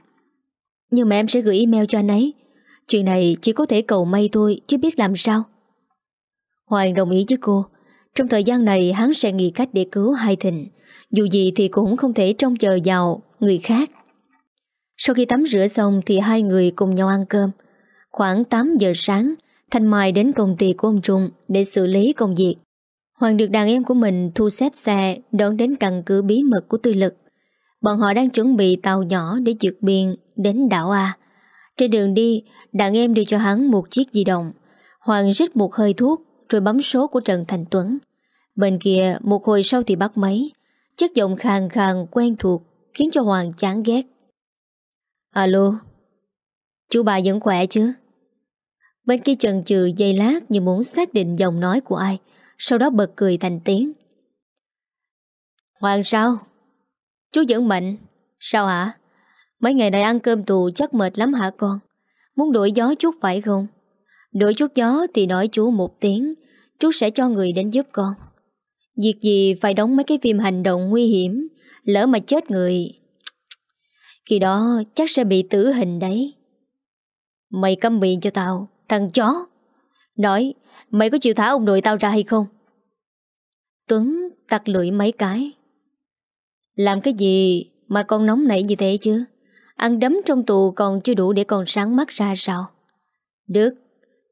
Nhưng mà em sẽ gửi email cho anh ấy Chuyện này chỉ có thể cầu may tôi Chứ biết làm sao Hoàng đồng ý với cô Trong thời gian này hắn sẽ nghĩ cách để cứu hai thịnh Dù gì thì cũng không thể trông chờ vào người khác Sau khi tắm rửa xong Thì hai người cùng nhau ăn cơm Khoảng 8 giờ sáng Thanh Mai đến công ty của ông Trung để xử lý công việc. Hoàng được đàn em của mình thu xếp xe đón đến căn cứ bí mật của tư lực. Bọn họ đang chuẩn bị tàu nhỏ để vượt biên đến đảo A. Trên đường đi, đàn em đưa cho hắn một chiếc di động. Hoàng rít một hơi thuốc rồi bấm số của Trần Thành Tuấn. Bên kia, một hồi sau thì bắt máy. Chất giọng khàn khàn quen thuộc khiến cho Hoàng chán ghét. Alo, chú bà vẫn khỏe chứ? Bên kia chần chừ dây lát như muốn xác định giọng nói của ai Sau đó bật cười thành tiếng Hoàng sao? Chú vẫn mạnh Sao hả? Mấy ngày này ăn cơm tù chắc mệt lắm hả con? Muốn đổi gió chút phải không? Đổi chút gió thì nói chú một tiếng Chú sẽ cho người đến giúp con Việc gì phải đóng mấy cái phim hành động nguy hiểm Lỡ mà chết người Khi đó chắc sẽ bị tử hình đấy Mày câm miệng cho tao Thằng chó Nói mày có chịu thả ông nội tao ra hay không Tuấn tặc lưỡi mấy cái Làm cái gì mà con nóng nảy như thế chứ Ăn đấm trong tù còn chưa đủ để con sáng mắt ra sao Được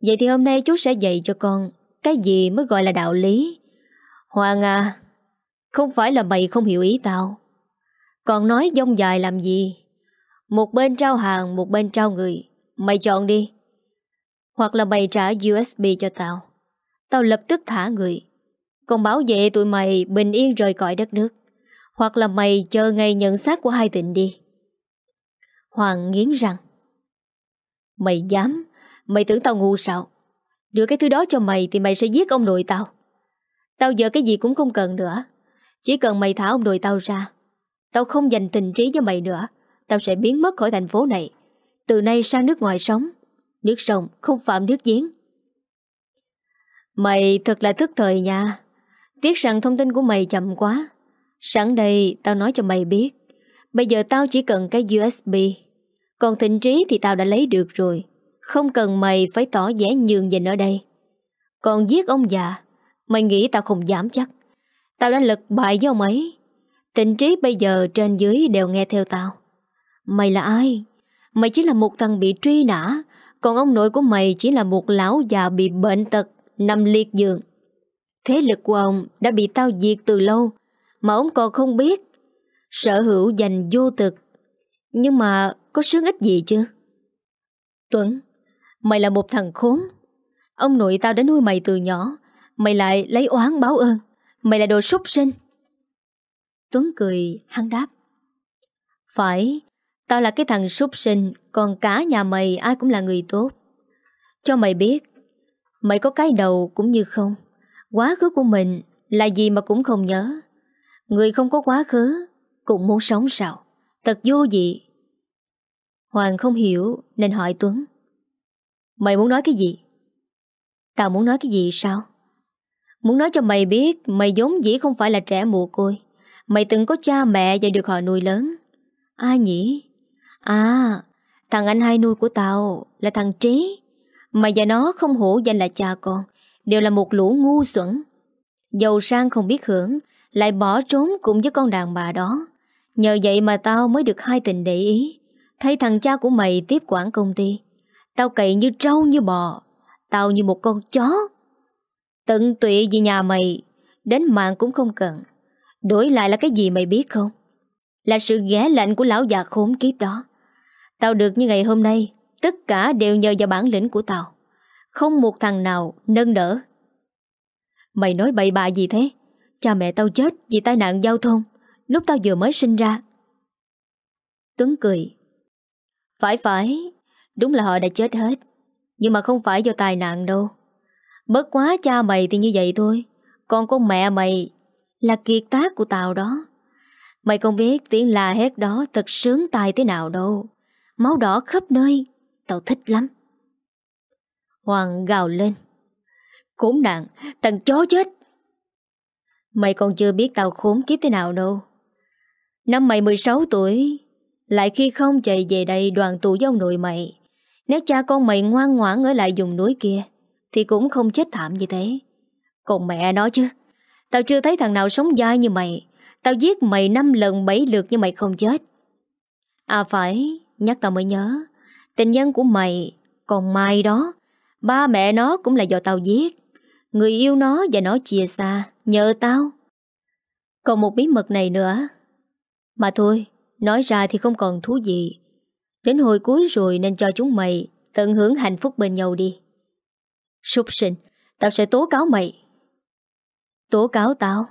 Vậy thì hôm nay chú sẽ dạy cho con Cái gì mới gọi là đạo lý Hoàng à Không phải là mày không hiểu ý tao Còn nói dông dài làm gì Một bên trao hàng Một bên trao người Mày chọn đi hoặc là mày trả USB cho tao Tao lập tức thả người Còn bảo vệ tụi mày bình yên rời cõi đất nước Hoặc là mày chờ ngày nhận xác của hai tịnh đi Hoàng nghiến răng Mày dám Mày tưởng tao ngu sao Đưa cái thứ đó cho mày thì mày sẽ giết ông nội tao Tao giờ cái gì cũng không cần nữa Chỉ cần mày thả ông nội tao ra Tao không dành tình trí cho mày nữa Tao sẽ biến mất khỏi thành phố này Từ nay sang nước ngoài sống Nước sông không phạm nước giếng Mày thật là thức thời nha Tiếc rằng thông tin của mày chậm quá Sẵn đây tao nói cho mày biết Bây giờ tao chỉ cần cái USB Còn thịnh trí thì tao đã lấy được rồi Không cần mày phải tỏ vẻ nhường nhịn ở đây Còn giết ông già Mày nghĩ tao không dám chắc Tao đã lật bại với ông ấy Thịnh trí bây giờ trên dưới đều nghe theo tao Mày là ai Mày chỉ là một thằng bị truy nã còn ông nội của mày chỉ là một lão già bị bệnh tật Nằm liệt giường Thế lực của ông đã bị tao diệt từ lâu Mà ông còn không biết Sở hữu dành vô thực Nhưng mà có sướng ích gì chứ Tuấn Mày là một thằng khốn Ông nội tao đã nuôi mày từ nhỏ Mày lại lấy oán báo ơn Mày là đồ súc sinh Tuấn cười hăng đáp Phải Tao là cái thằng súc sinh Còn cả nhà mày ai cũng là người tốt Cho mày biết Mày có cái đầu cũng như không Quá khứ của mình Là gì mà cũng không nhớ Người không có quá khứ Cũng muốn sống sao Thật vô dị Hoàng không hiểu nên hỏi Tuấn Mày muốn nói cái gì? Tao muốn nói cái gì sao? Muốn nói cho mày biết Mày giống dĩ không phải là trẻ mồ côi Mày từng có cha mẹ và được họ nuôi lớn Ai nhỉ? À, thằng anh hai nuôi của tao là thằng Trí. Mày và nó không hổ danh là cha con, đều là một lũ ngu xuẩn. Giàu sang không biết hưởng, lại bỏ trốn cùng với con đàn bà đó. Nhờ vậy mà tao mới được hai tình để ý. Thấy thằng cha của mày tiếp quản công ty. Tao cậy như trâu như bò, tao như một con chó. Tận tụy vì nhà mày, đến mạng cũng không cần. Đổi lại là cái gì mày biết không? Là sự ghé lạnh của lão già khốn kiếp đó. Tao được như ngày hôm nay Tất cả đều nhờ vào bản lĩnh của tao Không một thằng nào nâng đỡ Mày nói bậy bạ gì thế Cha mẹ tao chết vì tai nạn giao thông Lúc tao vừa mới sinh ra Tuấn cười Phải phải Đúng là họ đã chết hết Nhưng mà không phải do tai nạn đâu Bất quá cha mày thì như vậy thôi Còn con mẹ mày Là kiệt tác của tao đó Mày không biết tiếng la hét đó thật sướng tai thế nào đâu máu đỏ khắp nơi, tao thích lắm. Hoàng gào lên. Khốn nạn, thằng chó chết. Mày còn chưa biết tao khốn kiếp thế nào đâu. Năm mày 16 tuổi, lại khi không chạy về đây đoàn tụ với ông nội mày. Nếu cha con mày ngoan ngoãn ở lại vùng núi kia, thì cũng không chết thảm như thế. Còn mẹ nó chứ, tao chưa thấy thằng nào sống dai như mày. Tao giết mày năm lần bảy lượt nhưng mày không chết. À phải, Nhắc tao mới nhớ Tình nhân của mày Còn Mai đó Ba mẹ nó cũng là do tao giết Người yêu nó và nó chia xa Nhờ tao Còn một bí mật này nữa Mà thôi Nói ra thì không còn thú gì Đến hồi cuối rồi nên cho chúng mày Tận hưởng hạnh phúc bên nhau đi Súc sinh Tao sẽ tố cáo mày Tố cáo tao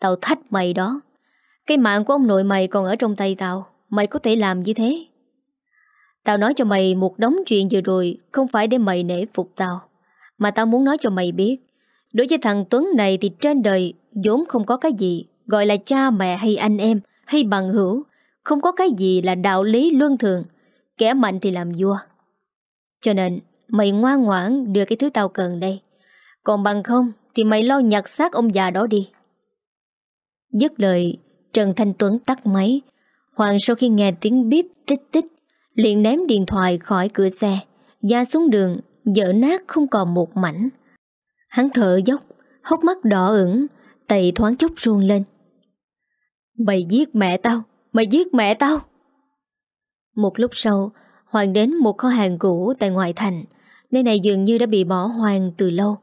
Tao thách mày đó Cái mạng của ông nội mày còn ở trong tay tao Mày có thể làm như thế Tao nói cho mày một đống chuyện vừa rồi Không phải để mày nể phục tao Mà tao muốn nói cho mày biết Đối với thằng Tuấn này thì trên đời vốn không có cái gì Gọi là cha mẹ hay anh em Hay bằng hữu Không có cái gì là đạo lý luân thường Kẻ mạnh thì làm vua Cho nên mày ngoan ngoãn đưa cái thứ tao cần đây Còn bằng không Thì mày lo nhặt xác ông già đó đi Dứt lời Trần Thanh Tuấn tắt máy Hoàng sau khi nghe tiếng bíp tích tích liền ném điện thoại khỏi cửa xe, ra xuống đường, dở nát không còn một mảnh. Hắn thở dốc, hốc mắt đỏ ửng, tay thoáng chốc run lên. Mày giết mẹ tao, mày giết mẹ tao. Một lúc sau, Hoàng đến một kho hàng cũ tại ngoại thành, nơi này dường như đã bị bỏ hoang từ lâu.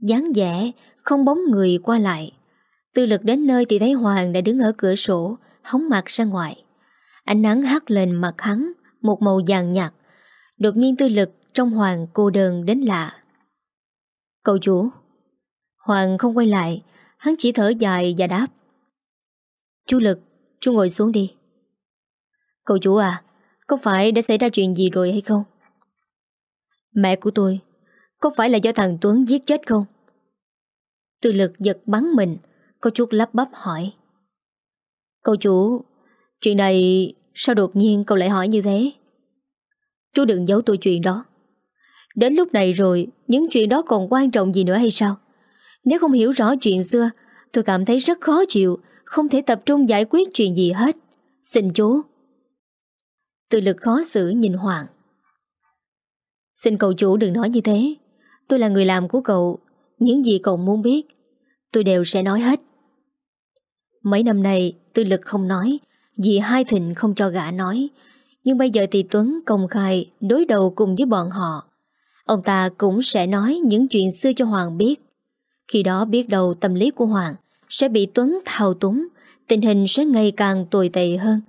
dáng vẻ không bóng người qua lại. Tư lực đến nơi thì thấy Hoàng đã đứng ở cửa sổ, hóng mặt ra ngoài. Ánh nắng hắt lên mặt hắn, một màu vàng nhạt. Đột nhiên tư lực trong Hoàng cô đơn đến lạ. Cậu chủ. Hoàng không quay lại, hắn chỉ thở dài và đáp. Chú Lực, chú ngồi xuống đi. Cậu chủ à, có phải đã xảy ra chuyện gì rồi hay không? Mẹ của tôi, có phải là do thằng Tuấn giết chết không? Tư lực giật bắn mình, có chút lắp bắp hỏi. Cậu chủ, chuyện này Sao đột nhiên cậu lại hỏi như thế Chú đừng giấu tôi chuyện đó Đến lúc này rồi Những chuyện đó còn quan trọng gì nữa hay sao Nếu không hiểu rõ chuyện xưa Tôi cảm thấy rất khó chịu Không thể tập trung giải quyết chuyện gì hết Xin chú Từ lực khó xử nhìn Hoàng Xin cậu chủ đừng nói như thế Tôi là người làm của cậu Những gì cậu muốn biết Tôi đều sẽ nói hết Mấy năm nay Tư lực không nói Dì Hai Thịnh không cho gã nói Nhưng bây giờ thì Tuấn công khai Đối đầu cùng với bọn họ Ông ta cũng sẽ nói những chuyện xưa cho Hoàng biết Khi đó biết đầu tâm lý của Hoàng Sẽ bị Tuấn thao túng Tình hình sẽ ngày càng tồi tệ hơn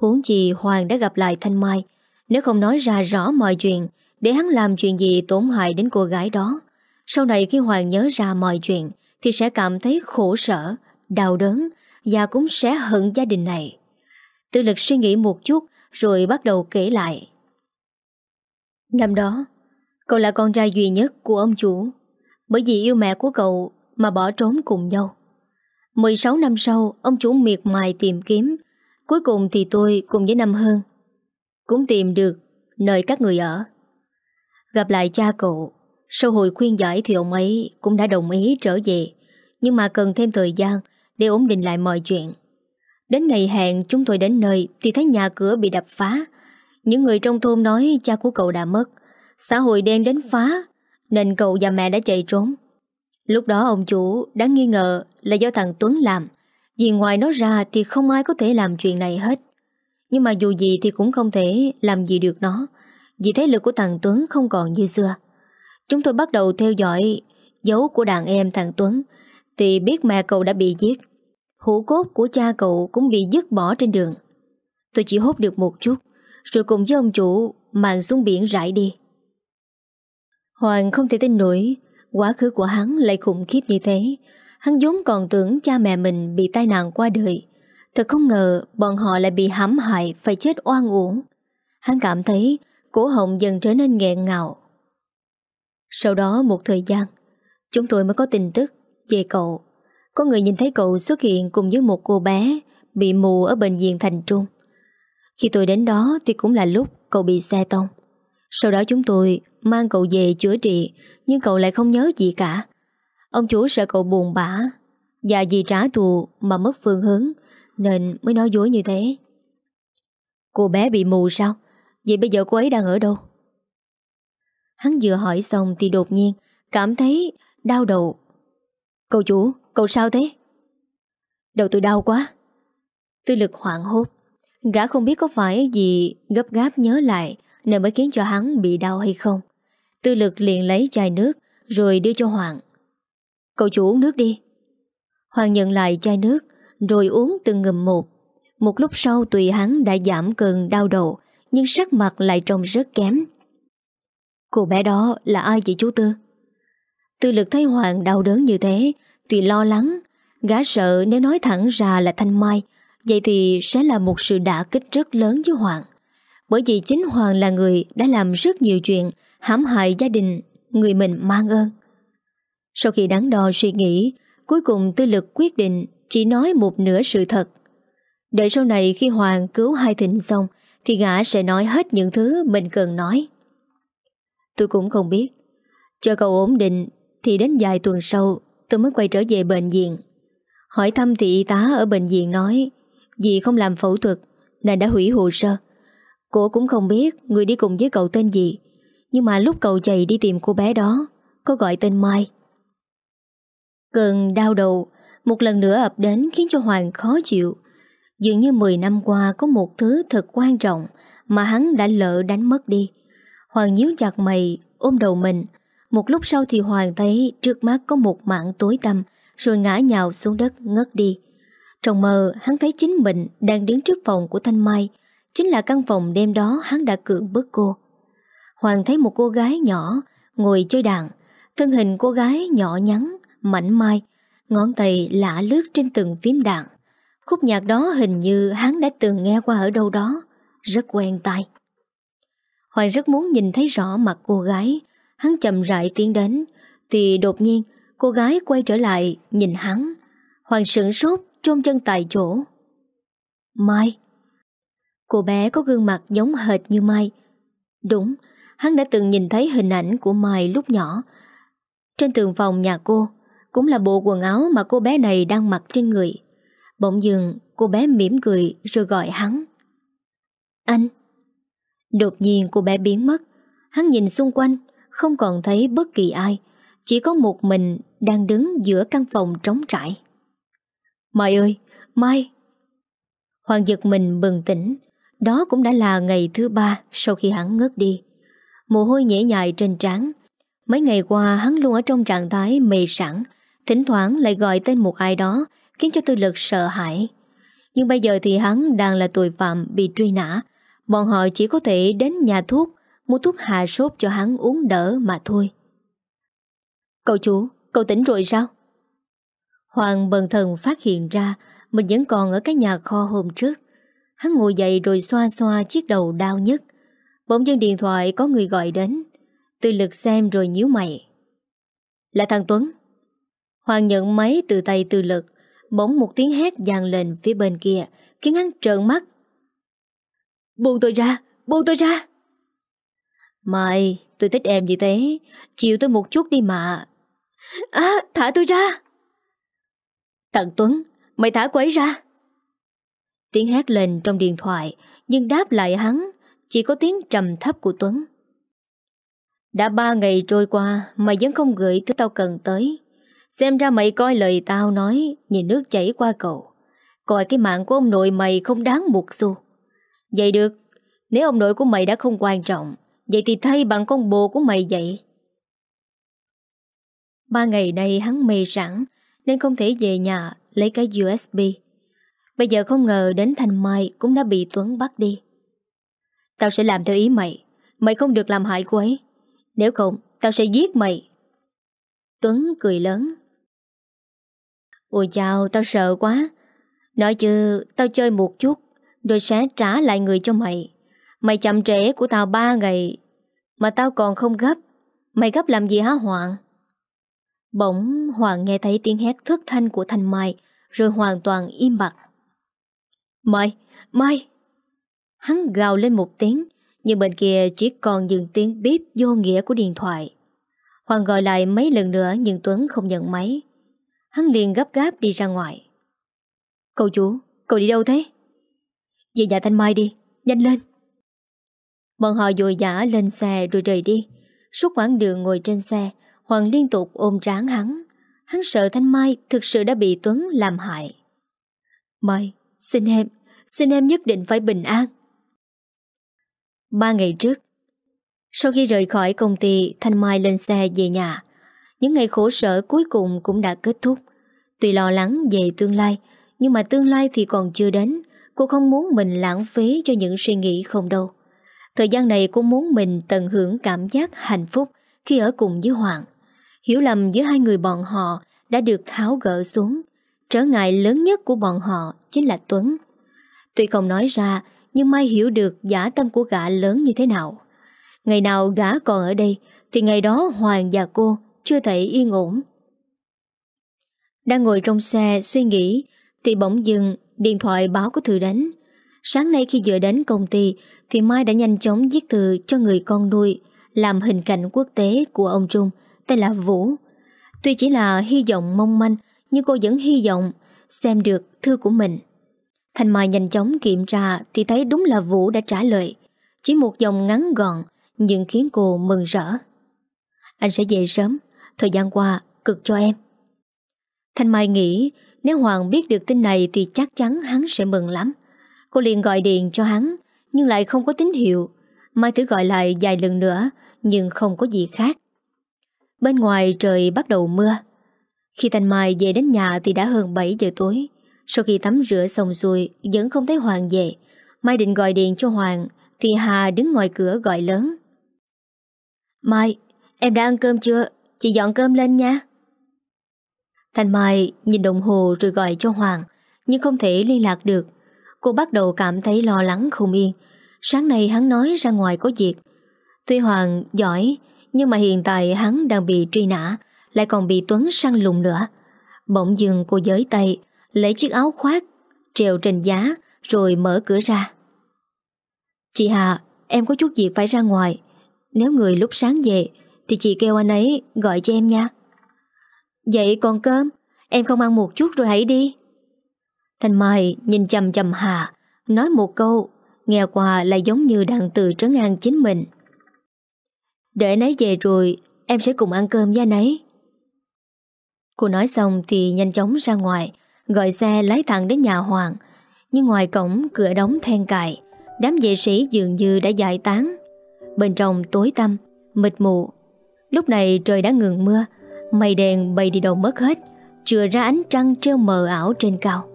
Huống chi Hoàng đã gặp lại Thanh Mai Nếu không nói ra rõ mọi chuyện Để hắn làm chuyện gì tổn hại đến cô gái đó Sau này khi Hoàng nhớ ra mọi chuyện Thì sẽ cảm thấy khổ sở Đau đớn Và cũng sẽ hận gia đình này Tự lực suy nghĩ một chút rồi bắt đầu kể lại. Năm đó, cậu là con trai duy nhất của ông chủ. Bởi vì yêu mẹ của cậu mà bỏ trốn cùng nhau. 16 năm sau, ông chủ miệt mài tìm kiếm. Cuối cùng thì tôi cùng với Năm Hơn cũng tìm được nơi các người ở. Gặp lại cha cậu, sau hồi khuyên giải thì ông ấy cũng đã đồng ý trở về, nhưng mà cần thêm thời gian để ổn định lại mọi chuyện. Đến ngày hẹn chúng tôi đến nơi thì thấy nhà cửa bị đập phá. Những người trong thôn nói cha của cậu đã mất. Xã hội đen đến phá nên cậu và mẹ đã chạy trốn. Lúc đó ông chủ đã nghi ngờ là do thằng Tuấn làm. Vì ngoài nó ra thì không ai có thể làm chuyện này hết. Nhưng mà dù gì thì cũng không thể làm gì được nó. Vì thế lực của thằng Tuấn không còn như xưa. Chúng tôi bắt đầu theo dõi dấu của đàn em thằng Tuấn thì biết mẹ cậu đã bị giết. Hũ cốt của cha cậu cũng bị dứt bỏ trên đường Tôi chỉ hốt được một chút Rồi cùng với ông chủ Mạng xuống biển rải đi Hoàng không thể tin nổi Quá khứ của hắn lại khủng khiếp như thế Hắn vốn còn tưởng cha mẹ mình Bị tai nạn qua đời Thật không ngờ bọn họ lại bị hãm hại Phải chết oan uổng Hắn cảm thấy cổ họng dần trở nên nghẹn ngào Sau đó một thời gian Chúng tôi mới có tin tức Về cậu có người nhìn thấy cậu xuất hiện cùng với một cô bé Bị mù ở bệnh viện Thành Trung Khi tôi đến đó thì cũng là lúc cậu bị xe tông Sau đó chúng tôi mang cậu về chữa trị Nhưng cậu lại không nhớ gì cả Ông chủ sợ cậu buồn bã Và vì trả thù mà mất phương hướng Nên mới nói dối như thế Cô bé bị mù sao? Vậy bây giờ cô ấy đang ở đâu? Hắn vừa hỏi xong thì đột nhiên Cảm thấy đau đầu Cậu chủ Cậu sao thế? Đầu tôi đau quá. Tư lực hoảng hốt. Gã không biết có phải gì gấp gáp nhớ lại nên mới khiến cho hắn bị đau hay không. Tư lực liền lấy chai nước rồi đưa cho Hoàng. Cậu chủ uống nước đi. Hoàng nhận lại chai nước rồi uống từng ngầm một. Một lúc sau tùy hắn đã giảm cơn đau đầu nhưng sắc mặt lại trông rất kém. Cô bé đó là ai vậy chú Tư? Tư lực thấy Hoàng đau đớn như thế tùy lo lắng, gã sợ nếu nói thẳng ra là Thanh Mai, vậy thì sẽ là một sự đả kích rất lớn với Hoàng. Bởi vì chính Hoàng là người đã làm rất nhiều chuyện hãm hại gia đình người mình mang ơn. Sau khi đắn đo suy nghĩ, cuối cùng tư lực quyết định chỉ nói một nửa sự thật. Đợi sau này khi Hoàng cứu hai thịnh xong thì gã sẽ nói hết những thứ mình cần nói. Tôi cũng không biết. Cho cậu ổn định thì đến vài tuần sau tôi mới quay trở về bệnh viện. Hỏi thăm thì y tá ở bệnh viện nói Dì không làm phẫu thuật Nên đã hủy hồ sơ Cô cũng không biết người đi cùng với cậu tên gì Nhưng mà lúc cậu chạy đi tìm cô bé đó Có gọi tên Mai Cơn đau đầu Một lần nữa ập đến khiến cho Hoàng khó chịu Dường như 10 năm qua Có một thứ thật quan trọng Mà hắn đã lỡ đánh mất đi Hoàng nhíu chặt mày Ôm đầu mình một lúc sau thì Hoàng thấy trước mắt có một mảng tối tăm rồi ngã nhào xuống đất ngất đi. Trong mơ, hắn thấy chính mình đang đứng trước phòng của Thanh Mai, chính là căn phòng đêm đó hắn đã cưỡng bức cô. Hoàng thấy một cô gái nhỏ ngồi chơi đàn, thân hình cô gái nhỏ nhắn, mảnh mai, ngón tay lạ lướt trên từng phím đàn. Khúc nhạc đó hình như hắn đã từng nghe qua ở đâu đó, rất quen tai. Hoàng rất muốn nhìn thấy rõ mặt cô gái, Hắn chậm rãi tiến đến Thì đột nhiên cô gái quay trở lại Nhìn hắn Hoàng sửng sốt chôn chân tại chỗ Mai Cô bé có gương mặt giống hệt như Mai Đúng Hắn đã từng nhìn thấy hình ảnh của Mai lúc nhỏ Trên tường phòng nhà cô Cũng là bộ quần áo mà cô bé này đang mặc trên người Bỗng dừng cô bé mỉm cười rồi gọi hắn Anh Đột nhiên cô bé biến mất Hắn nhìn xung quanh không còn thấy bất kỳ ai, chỉ có một mình đang đứng giữa căn phòng trống trải. Mai ơi, Mai! Hoàng giật mình bừng tỉnh, đó cũng đã là ngày thứ ba sau khi hắn ngất đi. Mồ hôi nhễ nhại trên trán. Mấy ngày qua hắn luôn ở trong trạng thái mê sẵn, thỉnh thoảng lại gọi tên một ai đó khiến cho tư lực sợ hãi. Nhưng bây giờ thì hắn đang là tội phạm bị truy nã, bọn họ chỉ có thể đến nhà thuốc Mua thuốc hạ sốt cho hắn uống đỡ mà thôi Cậu chủ Cậu tỉnh rồi sao Hoàng bần thần phát hiện ra Mình vẫn còn ở cái nhà kho hôm trước Hắn ngồi dậy rồi xoa xoa Chiếc đầu đau nhất Bỗng dưng điện thoại có người gọi đến Tư lực xem rồi nhíu mày Là thằng Tuấn Hoàng nhận máy từ tay tư lực Bỗng một tiếng hét vang lên phía bên kia Khiến hắn trợn mắt Buông tôi ra, buông tôi ra Mai, tôi thích em như thế, chịu tôi một chút đi mà. À, thả tôi ra. Thằng Tuấn, mày thả cô ấy ra. Tiếng hét lên trong điện thoại, nhưng đáp lại hắn, chỉ có tiếng trầm thấp của Tuấn. Đã ba ngày trôi qua, mày vẫn không gửi thứ tao cần tới. Xem ra mày coi lời tao nói, nhìn nước chảy qua cầu. Coi cái mạng của ông nội mày không đáng một xu. Vậy được, nếu ông nội của mày đã không quan trọng, Vậy thì thay bằng con bồ của mày vậy Ba ngày nay hắn mê sẵn Nên không thể về nhà lấy cái USB Bây giờ không ngờ đến Thành Mai Cũng đã bị Tuấn bắt đi Tao sẽ làm theo ý mày Mày không được làm hại cô ấy Nếu không tao sẽ giết mày Tuấn cười lớn Ôi chào tao sợ quá Nói chứ tao chơi một chút Rồi sẽ trả lại người cho mày Mày chậm trễ của tao ba ngày Mà tao còn không gấp Mày gấp làm gì hả Hoàng Bỗng Hoàng nghe thấy tiếng hét thất thanh của Thanh Mai Rồi hoàn toàn im bặt Mai, Mai Hắn gào lên một tiếng Nhưng bên kia chỉ còn dừng tiếng bíp vô nghĩa của điện thoại Hoàng gọi lại mấy lần nữa nhưng Tuấn không nhận máy Hắn liền gấp gáp đi ra ngoài Cậu chủ, cậu đi đâu thế? Về nhà Thanh Mai đi, nhanh lên Bọn họ dội dã lên xe rồi rời đi. Suốt quãng đường ngồi trên xe, Hoàng liên tục ôm tráng hắn. Hắn sợ Thanh Mai thực sự đã bị Tuấn làm hại. Mai, xin em, xin em nhất định phải bình an. Ba ngày trước, sau khi rời khỏi công ty, Thanh Mai lên xe về nhà. Những ngày khổ sở cuối cùng cũng đã kết thúc. Tuy lo lắng về tương lai, nhưng mà tương lai thì còn chưa đến. Cô không muốn mình lãng phí cho những suy nghĩ không đâu. Thời gian này cô muốn mình tận hưởng cảm giác hạnh phúc khi ở cùng với Hoàng. Hiểu lầm giữa hai người bọn họ đã được tháo gỡ xuống. Trở ngại lớn nhất của bọn họ chính là Tuấn. Tuy không nói ra, nhưng Mai hiểu được giả tâm của gã lớn như thế nào. Ngày nào gã còn ở đây, thì ngày đó Hoàng và cô chưa thể yên ổn. Đang ngồi trong xe suy nghĩ, thì bỗng dừng, điện thoại báo có thư đánh. Sáng nay khi vừa đến công ty, thì Mai đã nhanh chóng viết từ cho người con nuôi làm hình cảnh quốc tế của ông Trung tên là Vũ. Tuy chỉ là hy vọng mong manh nhưng cô vẫn hy vọng xem được thư của mình. Thành Mai nhanh chóng kiểm tra thì thấy đúng là Vũ đã trả lời. Chỉ một dòng ngắn gọn nhưng khiến cô mừng rỡ. Anh sẽ về sớm, thời gian qua cực cho em. Thanh Mai nghĩ nếu Hoàng biết được tin này thì chắc chắn hắn sẽ mừng lắm. Cô liền gọi điện cho hắn nhưng lại không có tín hiệu. Mai thử gọi lại vài lần nữa, nhưng không có gì khác. Bên ngoài trời bắt đầu mưa. Khi Thanh Mai về đến nhà thì đã hơn 7 giờ tối. Sau khi tắm rửa xong xuôi, vẫn không thấy Hoàng về. Mai định gọi điện cho Hoàng, thì Hà đứng ngoài cửa gọi lớn. Mai, em đã ăn cơm chưa? Chị dọn cơm lên nha. Thanh Mai nhìn đồng hồ rồi gọi cho Hoàng, nhưng không thể liên lạc được. Cô bắt đầu cảm thấy lo lắng không yên Sáng nay hắn nói ra ngoài có việc Tuy Hoàng giỏi Nhưng mà hiện tại hắn đang bị truy nã Lại còn bị Tuấn săn lùng nữa Bỗng dừng cô giới tay Lấy chiếc áo khoác Trèo trên giá Rồi mở cửa ra Chị Hà Em có chút việc phải ra ngoài Nếu người lúc sáng về Thì chị kêu anh ấy gọi cho em nha Vậy còn cơm Em không ăn một chút rồi hãy đi Thanh Mai nhìn chầm chầm Hà, nói một câu, nghe qua lại giống như đang tự trấn an chính mình. Để anh ấy về rồi, em sẽ cùng ăn cơm với anh ấy. Cô nói xong thì nhanh chóng ra ngoài, gọi xe lái thẳng đến nhà Hoàng. Nhưng ngoài cổng cửa đóng then cài, đám vệ sĩ dường như đã giải tán. Bên trong tối tăm, mịt mù. Lúc này trời đã ngừng mưa, mây đèn bay đi đâu mất hết, chừa ra ánh trăng treo mờ ảo trên cao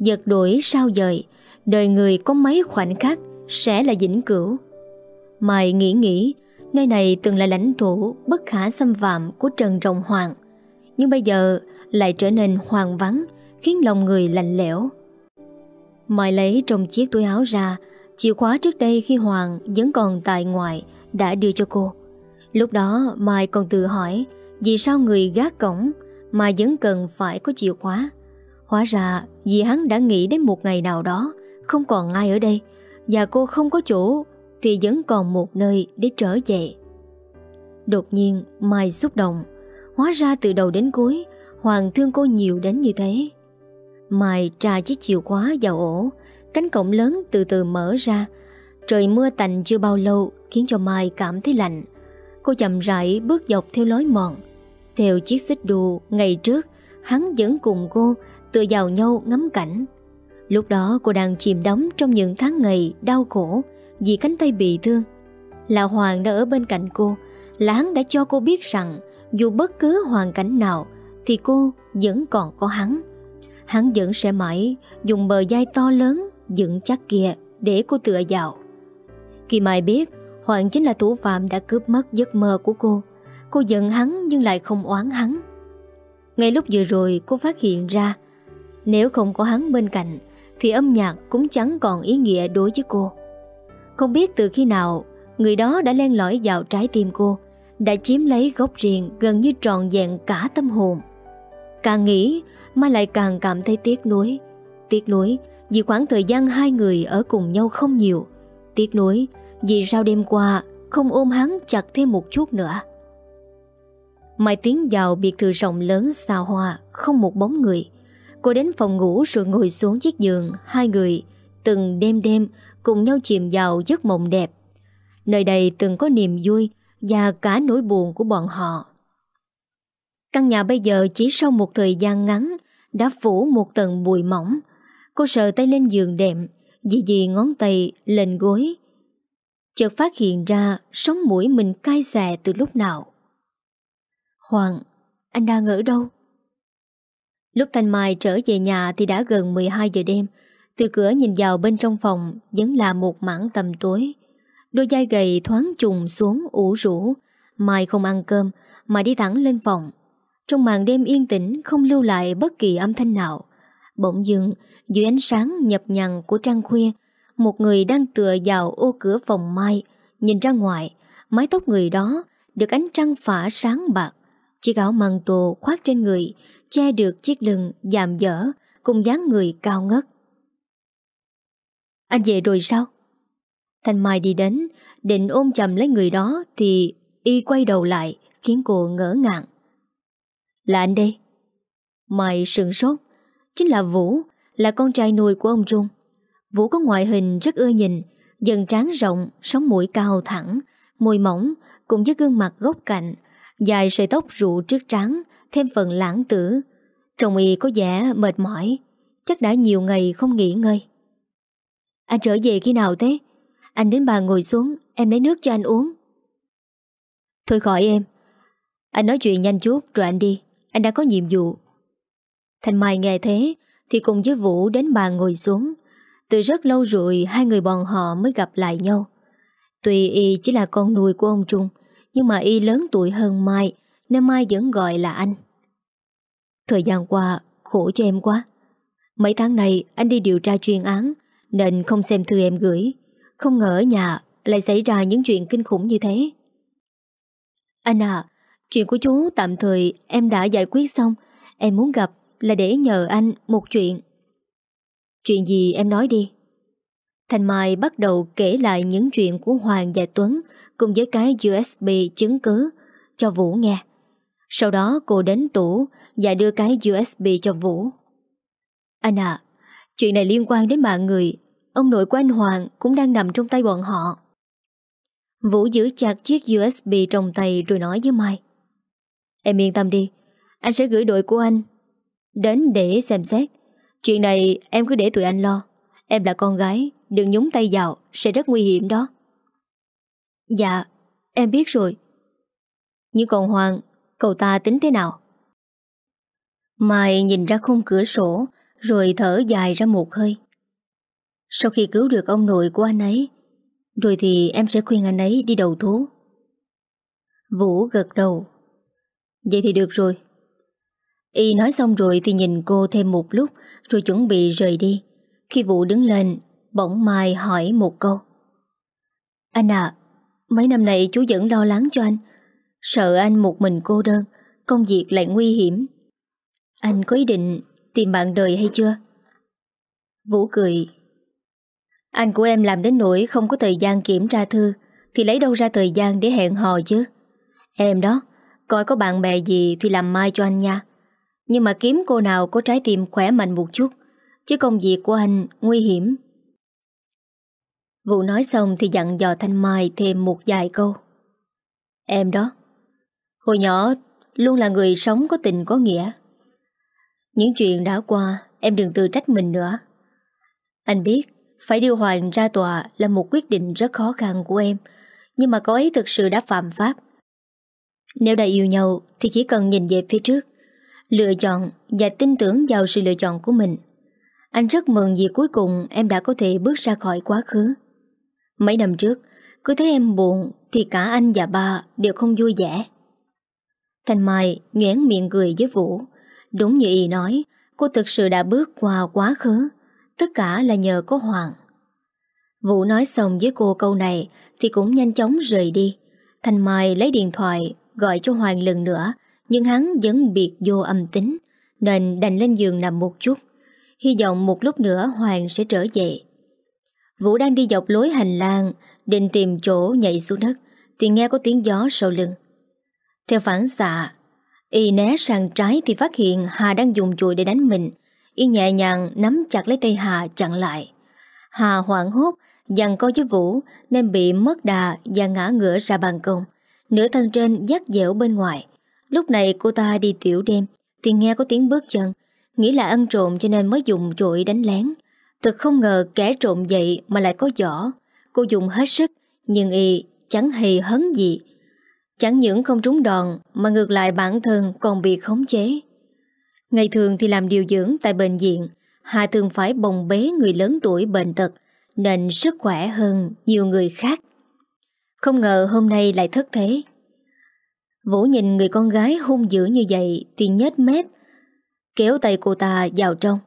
giật đuổi sao dời đời người có mấy khoảnh khắc sẽ là vĩnh cửu mày nghĩ nghĩ nơi này từng là lãnh thổ bất khả xâm phạm của trần rồng hoàng nhưng bây giờ lại trở nên hoang vắng khiến lòng người lạnh lẽo mày lấy trong chiếc túi áo ra chìa khóa trước đây khi hoàng vẫn còn tại ngoại đã đưa cho cô lúc đó mày còn tự hỏi vì sao người gác cổng mà vẫn cần phải có chìa khóa Hóa ra vì hắn đã nghĩ đến một ngày nào đó Không còn ai ở đây Và cô không có chỗ Thì vẫn còn một nơi để trở về Đột nhiên Mai xúc động Hóa ra từ đầu đến cuối Hoàng thương cô nhiều đến như thế Mai tra chiếc chìa khóa vào ổ Cánh cổng lớn từ từ mở ra Trời mưa tạnh chưa bao lâu Khiến cho Mai cảm thấy lạnh Cô chậm rãi bước dọc theo lối mòn Theo chiếc xích đu ngày trước Hắn vẫn cùng cô tựa vào nhau ngắm cảnh. Lúc đó cô đang chìm đắm trong những tháng ngày đau khổ vì cánh tay bị thương. Là Hoàng đã ở bên cạnh cô, là hắn đã cho cô biết rằng dù bất cứ hoàn cảnh nào thì cô vẫn còn có hắn. Hắn vẫn sẽ mãi dùng bờ vai to lớn dựng chắc kia để cô tựa vào. Kỳ Mai biết Hoàng chính là thủ phạm đã cướp mất giấc mơ của cô, cô giận hắn nhưng lại không oán hắn. Ngay lúc vừa rồi cô phát hiện ra nếu không có hắn bên cạnh Thì âm nhạc cũng chẳng còn ý nghĩa đối với cô Không biết từ khi nào Người đó đã len lỏi vào trái tim cô Đã chiếm lấy gốc riêng Gần như trọn vẹn cả tâm hồn Càng nghĩ Mai lại càng cảm thấy tiếc nuối Tiếc nuối vì khoảng thời gian hai người ở cùng nhau không nhiều Tiếc nuối vì sao đêm qua không ôm hắn chặt thêm một chút nữa Mai tiến vào biệt thự rộng lớn xa hoa Không một bóng người Cô đến phòng ngủ rồi ngồi xuống chiếc giường Hai người từng đêm đêm Cùng nhau chìm vào giấc mộng đẹp Nơi đây từng có niềm vui Và cả nỗi buồn của bọn họ Căn nhà bây giờ chỉ sau một thời gian ngắn Đã phủ một tầng bụi mỏng Cô sờ tay lên giường đệm Dì dì ngón tay lên gối Chợt phát hiện ra Sống mũi mình cay xè từ lúc nào Hoàng Anh đang ở đâu Lúc Thanh Mai trở về nhà thì đã gần 12 giờ đêm. Từ cửa nhìn vào bên trong phòng vẫn là một mảng tầm tối. Đôi vai gầy thoáng trùng xuống ủ rũ. Mai không ăn cơm mà đi thẳng lên phòng. Trong màn đêm yên tĩnh không lưu lại bất kỳ âm thanh nào. Bỗng dưng, dưới ánh sáng nhập nhằn của trăng khuya, một người đang tựa vào ô cửa phòng Mai, nhìn ra ngoài, mái tóc người đó được ánh trăng phả sáng bạc. Chiếc áo măng tù khoác trên người che được chiếc lưng dạm dở cùng dáng người cao ngất. Anh về rồi sao? Thanh Mai đi đến, định ôm chầm lấy người đó thì y quay đầu lại khiến cô ngỡ ngàng. Là anh đây. Mai sừng sốt, chính là Vũ, là con trai nuôi của ông Trung. Vũ có ngoại hình rất ưa nhìn, dần trán rộng, sống mũi cao thẳng, môi mỏng cùng với gương mặt góc cạnh Dài sợi tóc rụ trước trán Thêm phần lãng tử Trông y có vẻ mệt mỏi Chắc đã nhiều ngày không nghỉ ngơi Anh trở về khi nào thế Anh đến bà ngồi xuống Em lấy nước cho anh uống Thôi khỏi em Anh nói chuyện nhanh chút rồi anh đi Anh đã có nhiệm vụ Thành Mai nghe thế Thì cùng với Vũ đến bà ngồi xuống Từ rất lâu rồi hai người bọn họ mới gặp lại nhau Tuy y chỉ là con nuôi của ông Trung nhưng mà y lớn tuổi hơn Mai, nên Mai vẫn gọi là anh. Thời gian qua, khổ cho em quá. Mấy tháng này anh đi điều tra chuyên án, nên không xem thư em gửi. Không ngờ ở nhà lại xảy ra những chuyện kinh khủng như thế. Anh à, chuyện của chú tạm thời em đã giải quyết xong. Em muốn gặp là để nhờ anh một chuyện. Chuyện gì em nói đi. Thành Mai bắt đầu kể lại những chuyện của Hoàng và Tuấn cùng với cái USB chứng cứ cho Vũ nghe. Sau đó cô đến tủ và đưa cái USB cho Vũ. Anh à, chuyện này liên quan đến mạng người. Ông nội của anh Hoàng cũng đang nằm trong tay bọn họ. Vũ giữ chặt chiếc USB trong tay rồi nói với Mai. Em yên tâm đi, anh sẽ gửi đội của anh đến để xem xét. Chuyện này em cứ để tụi anh lo. Em là con gái, đừng nhúng tay vào, sẽ rất nguy hiểm đó. Dạ, em biết rồi. Nhưng còn Hoàng, cậu ta tính thế nào? Mai nhìn ra khung cửa sổ, rồi thở dài ra một hơi. Sau khi cứu được ông nội của anh ấy, rồi thì em sẽ khuyên anh ấy đi đầu thú. Vũ gật đầu. Vậy thì được rồi. Y nói xong rồi thì nhìn cô thêm một lúc rồi chuẩn bị rời đi. Khi Vũ đứng lên, bỗng Mai hỏi một câu. Anh ạ Mấy năm nay chú vẫn lo lắng cho anh Sợ anh một mình cô đơn Công việc lại nguy hiểm Anh có ý định tìm bạn đời hay chưa? Vũ cười Anh của em làm đến nỗi không có thời gian kiểm tra thư Thì lấy đâu ra thời gian để hẹn hò chứ Em đó Coi có bạn bè gì thì làm mai cho anh nha Nhưng mà kiếm cô nào có trái tim khỏe mạnh một chút Chứ công việc của anh nguy hiểm Vũ nói xong thì dặn dò Thanh Mai thêm một vài câu. Em đó, hồi nhỏ luôn là người sống có tình có nghĩa. Những chuyện đã qua, em đừng tự trách mình nữa. Anh biết, phải điều Hoàng ra tòa là một quyết định rất khó khăn của em, nhưng mà cậu ấy thực sự đã phạm pháp. Nếu đã yêu nhau thì chỉ cần nhìn về phía trước, lựa chọn và tin tưởng vào sự lựa chọn của mình. Anh rất mừng vì cuối cùng em đã có thể bước ra khỏi quá khứ. Mấy năm trước, cứ thấy em buồn thì cả anh và ba đều không vui vẻ. Thanh Mai nhoén miệng cười với Vũ. Đúng như y nói, cô thực sự đã bước qua quá khứ. Tất cả là nhờ có Hoàng. Vũ nói xong với cô câu này thì cũng nhanh chóng rời đi. Thanh Mai lấy điện thoại gọi cho Hoàng lần nữa nhưng hắn vẫn biệt vô âm tính nên đành lên giường nằm một chút. Hy vọng một lúc nữa Hoàng sẽ trở về. Vũ đang đi dọc lối hành lang Định tìm chỗ nhảy xuống đất Thì nghe có tiếng gió sau lưng Theo phản xạ Y né sang trái thì phát hiện Hà đang dùng chùi để đánh mình Y nhẹ nhàng nắm chặt lấy tay Hà chặn lại Hà hoảng hốt Dằn co với Vũ Nên bị mất đà và ngã ngửa ra bàn công Nửa thân trên dắt dẻo bên ngoài Lúc này cô ta đi tiểu đêm Thì nghe có tiếng bước chân Nghĩ là ăn trộm cho nên mới dùng chổi đánh lén Thật không ngờ kẻ trộm dậy mà lại có giỏ. Cô dùng hết sức, nhưng y chẳng hề hấn gì. Chẳng những không trúng đòn mà ngược lại bản thân còn bị khống chế. Ngày thường thì làm điều dưỡng tại bệnh viện, Hà thường phải bồng bế người lớn tuổi bệnh tật nên sức khỏe hơn nhiều người khác. Không ngờ hôm nay lại thất thế. Vũ nhìn người con gái hung dữ như vậy thì nhếch mép, kéo tay cô ta vào trong.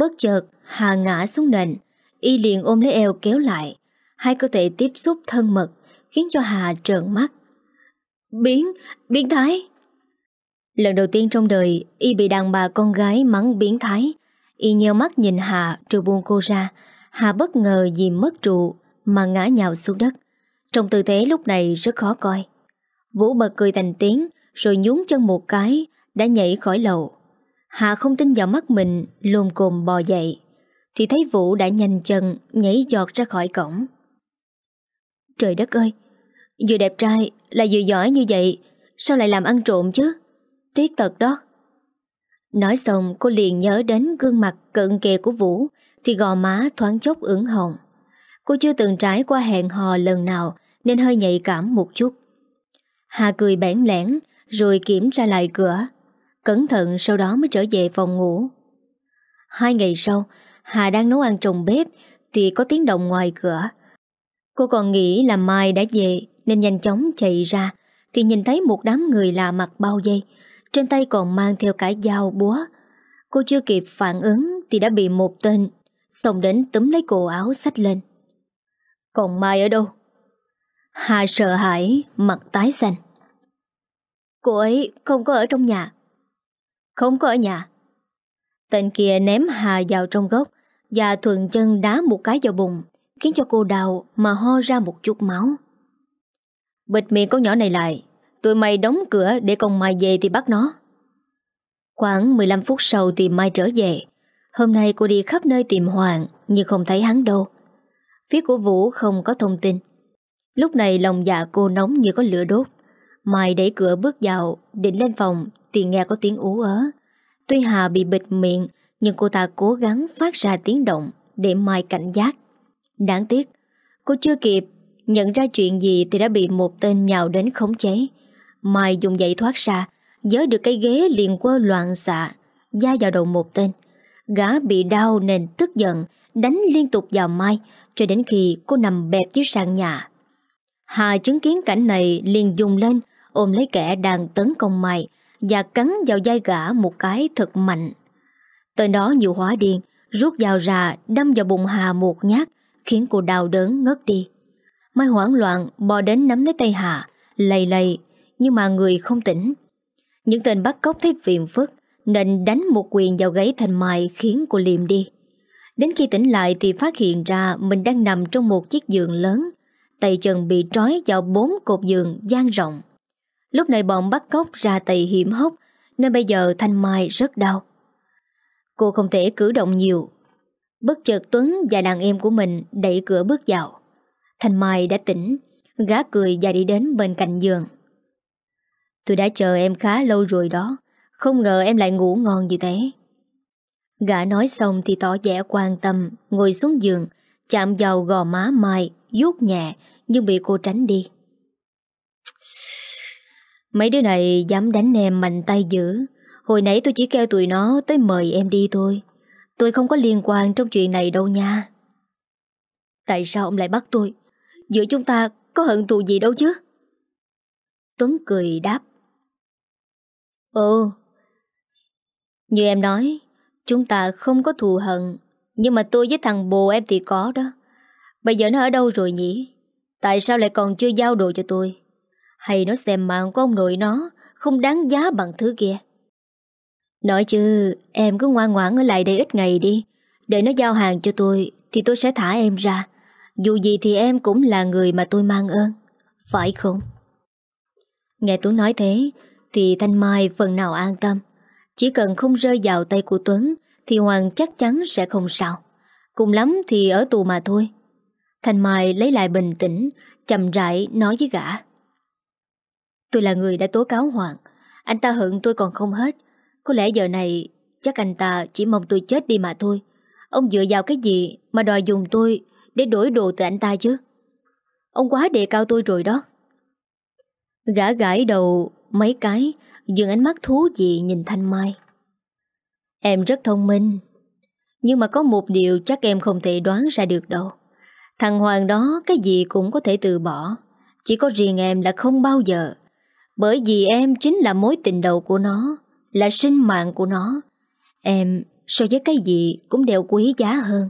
Bất chợt, Hà ngã xuống nền, y liền ôm lấy eo kéo lại. Hai cơ thể tiếp xúc thân mật, khiến cho Hà trợn mắt. Biến, biến thái! Lần đầu tiên trong đời, y bị đàn bà con gái mắng biến thái. Y nheo mắt nhìn Hà rồi buông cô ra. Hà bất ngờ vì mất trụ mà ngã nhào xuống đất. Trong tư thế lúc này rất khó coi. Vũ bật cười thành tiếng rồi nhún chân một cái đã nhảy khỏi lầu. Hà không tin vào mắt mình Lồn cồn bò dậy Thì thấy Vũ đã nhanh chân Nhảy giọt ra khỏi cổng Trời đất ơi Vừa đẹp trai là vừa giỏi như vậy Sao lại làm ăn trộm chứ Tiếc thật đó Nói xong cô liền nhớ đến gương mặt cận kề của Vũ Thì gò má thoáng chốc ửng hồng Cô chưa từng trải qua hẹn hò lần nào Nên hơi nhạy cảm một chút Hà cười bẽn lẽn Rồi kiểm tra lại cửa Cẩn thận sau đó mới trở về phòng ngủ Hai ngày sau Hà đang nấu ăn trong bếp Thì có tiếng động ngoài cửa Cô còn nghĩ là Mai đã về Nên nhanh chóng chạy ra Thì nhìn thấy một đám người lạ mặt bao dây Trên tay còn mang theo cả dao búa Cô chưa kịp phản ứng Thì đã bị một tên Xông đến túm lấy cổ áo sách lên Còn Mai ở đâu Hà sợ hãi Mặt tái xanh Cô ấy không có ở trong nhà không có ở nhà Tên kia ném Hà vào trong gốc Và thuận chân đá một cái vào bụng Khiến cho cô đào mà ho ra một chút máu Bịt miệng con nhỏ này lại Tụi mày đóng cửa để còn Mai về thì bắt nó Khoảng 15 phút sau thì Mai trở về Hôm nay cô đi khắp nơi tìm Hoàng Nhưng không thấy hắn đâu Phía của Vũ không có thông tin Lúc này lòng dạ cô nóng như có lửa đốt Mai đẩy cửa bước vào Định lên phòng thì nghe có tiếng ú ớ. Tuy Hà bị bịt miệng, nhưng cô ta cố gắng phát ra tiếng động để mai cảnh giác. Đáng tiếc, cô chưa kịp nhận ra chuyện gì thì đã bị một tên nhào đến khống chế. Mai dùng dậy thoát ra, giới được cái ghế liền quơ loạn xạ, da vào đầu một tên. Gã bị đau nên tức giận, đánh liên tục vào Mai cho đến khi cô nằm bẹp dưới sàn nhà. Hà chứng kiến cảnh này liền dùng lên, ôm lấy kẻ đang tấn công Mai, và cắn vào dai gã một cái thật mạnh. Tên đó nhiều hóa điên, rút dao ra đâm vào bụng Hà một nhát, khiến cô đau đớn ngất đi. Mai hoảng loạn bò đến nắm lấy tay Hà, lầy lầy, nhưng mà người không tỉnh. Những tên bắt cóc thấy phiền phức, nên đánh một quyền vào gáy thành Mai khiến cô liềm đi. Đến khi tỉnh lại thì phát hiện ra mình đang nằm trong một chiếc giường lớn, tay chân bị trói vào bốn cột giường gian rộng. Lúc này bọn bắt cóc ra tay hiểm hốc Nên bây giờ Thanh Mai rất đau Cô không thể cử động nhiều Bất chợt Tuấn và đàn em của mình đẩy cửa bước vào Thanh Mai đã tỉnh Gá cười và đi đến bên cạnh giường Tôi đã chờ em khá lâu rồi đó Không ngờ em lại ngủ ngon như thế Gã nói xong thì tỏ vẻ quan tâm Ngồi xuống giường Chạm vào gò má Mai Vuốt nhẹ Nhưng bị cô tránh đi Mấy đứa này dám đánh em mạnh tay dữ Hồi nãy tôi chỉ kêu tụi nó tới mời em đi thôi Tôi không có liên quan trong chuyện này đâu nha Tại sao ông lại bắt tôi Giữa chúng ta có hận thù gì đâu chứ Tuấn cười đáp Ồ Như em nói Chúng ta không có thù hận Nhưng mà tôi với thằng bồ em thì có đó Bây giờ nó ở đâu rồi nhỉ Tại sao lại còn chưa giao đồ cho tôi hay nó xem mạng của ông nội nó Không đáng giá bằng thứ kia Nói chứ Em cứ ngoan ngoãn ở lại đây ít ngày đi Để nó giao hàng cho tôi Thì tôi sẽ thả em ra Dù gì thì em cũng là người mà tôi mang ơn Phải không Nghe Tuấn nói thế Thì Thanh Mai phần nào an tâm Chỉ cần không rơi vào tay của Tuấn Thì Hoàng chắc chắn sẽ không sao Cùng lắm thì ở tù mà thôi Thanh Mai lấy lại bình tĩnh, chậm rãi nói với gã. Tôi là người đã tố cáo Hoàng Anh ta hận tôi còn không hết Có lẽ giờ này chắc anh ta chỉ mong tôi chết đi mà thôi Ông dựa vào cái gì mà đòi dùng tôi Để đổi đồ từ anh ta chứ Ông quá đề cao tôi rồi đó Gã gãi đầu mấy cái Dường ánh mắt thú vị nhìn Thanh Mai Em rất thông minh Nhưng mà có một điều chắc em không thể đoán ra được đâu Thằng Hoàng đó cái gì cũng có thể từ bỏ Chỉ có riêng em là không bao giờ bởi vì em chính là mối tình đầu của nó Là sinh mạng của nó Em so với cái gì cũng đều quý giá hơn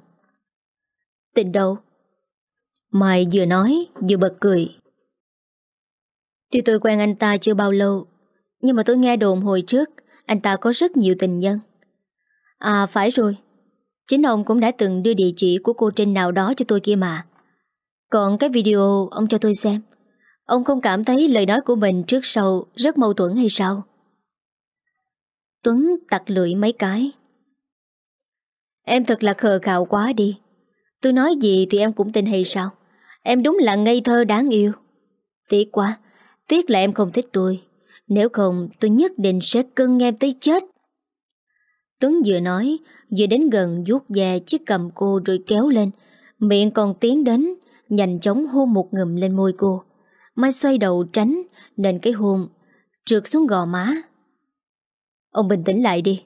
Tình đầu Mai vừa nói vừa bật cười Tuy tôi quen anh ta chưa bao lâu Nhưng mà tôi nghe đồn hồi trước Anh ta có rất nhiều tình nhân À phải rồi Chính ông cũng đã từng đưa địa chỉ của cô Trinh nào đó cho tôi kia mà Còn cái video ông cho tôi xem Ông không cảm thấy lời nói của mình trước sau rất mâu thuẫn hay sao? Tuấn tặc lưỡi mấy cái. Em thật là khờ khạo quá đi. Tôi nói gì thì em cũng tin hay sao? Em đúng là ngây thơ đáng yêu. Tiếc quá, tiếc là em không thích tôi. Nếu không tôi nhất định sẽ cưng em tới chết. Tuấn vừa nói, vừa đến gần vuốt về chiếc cầm cô rồi kéo lên. Miệng còn tiến đến, nhanh chóng hôn một ngụm lên môi cô. Mai xoay đầu tránh Nên cái hôn Trượt xuống gò má Ông bình tĩnh lại đi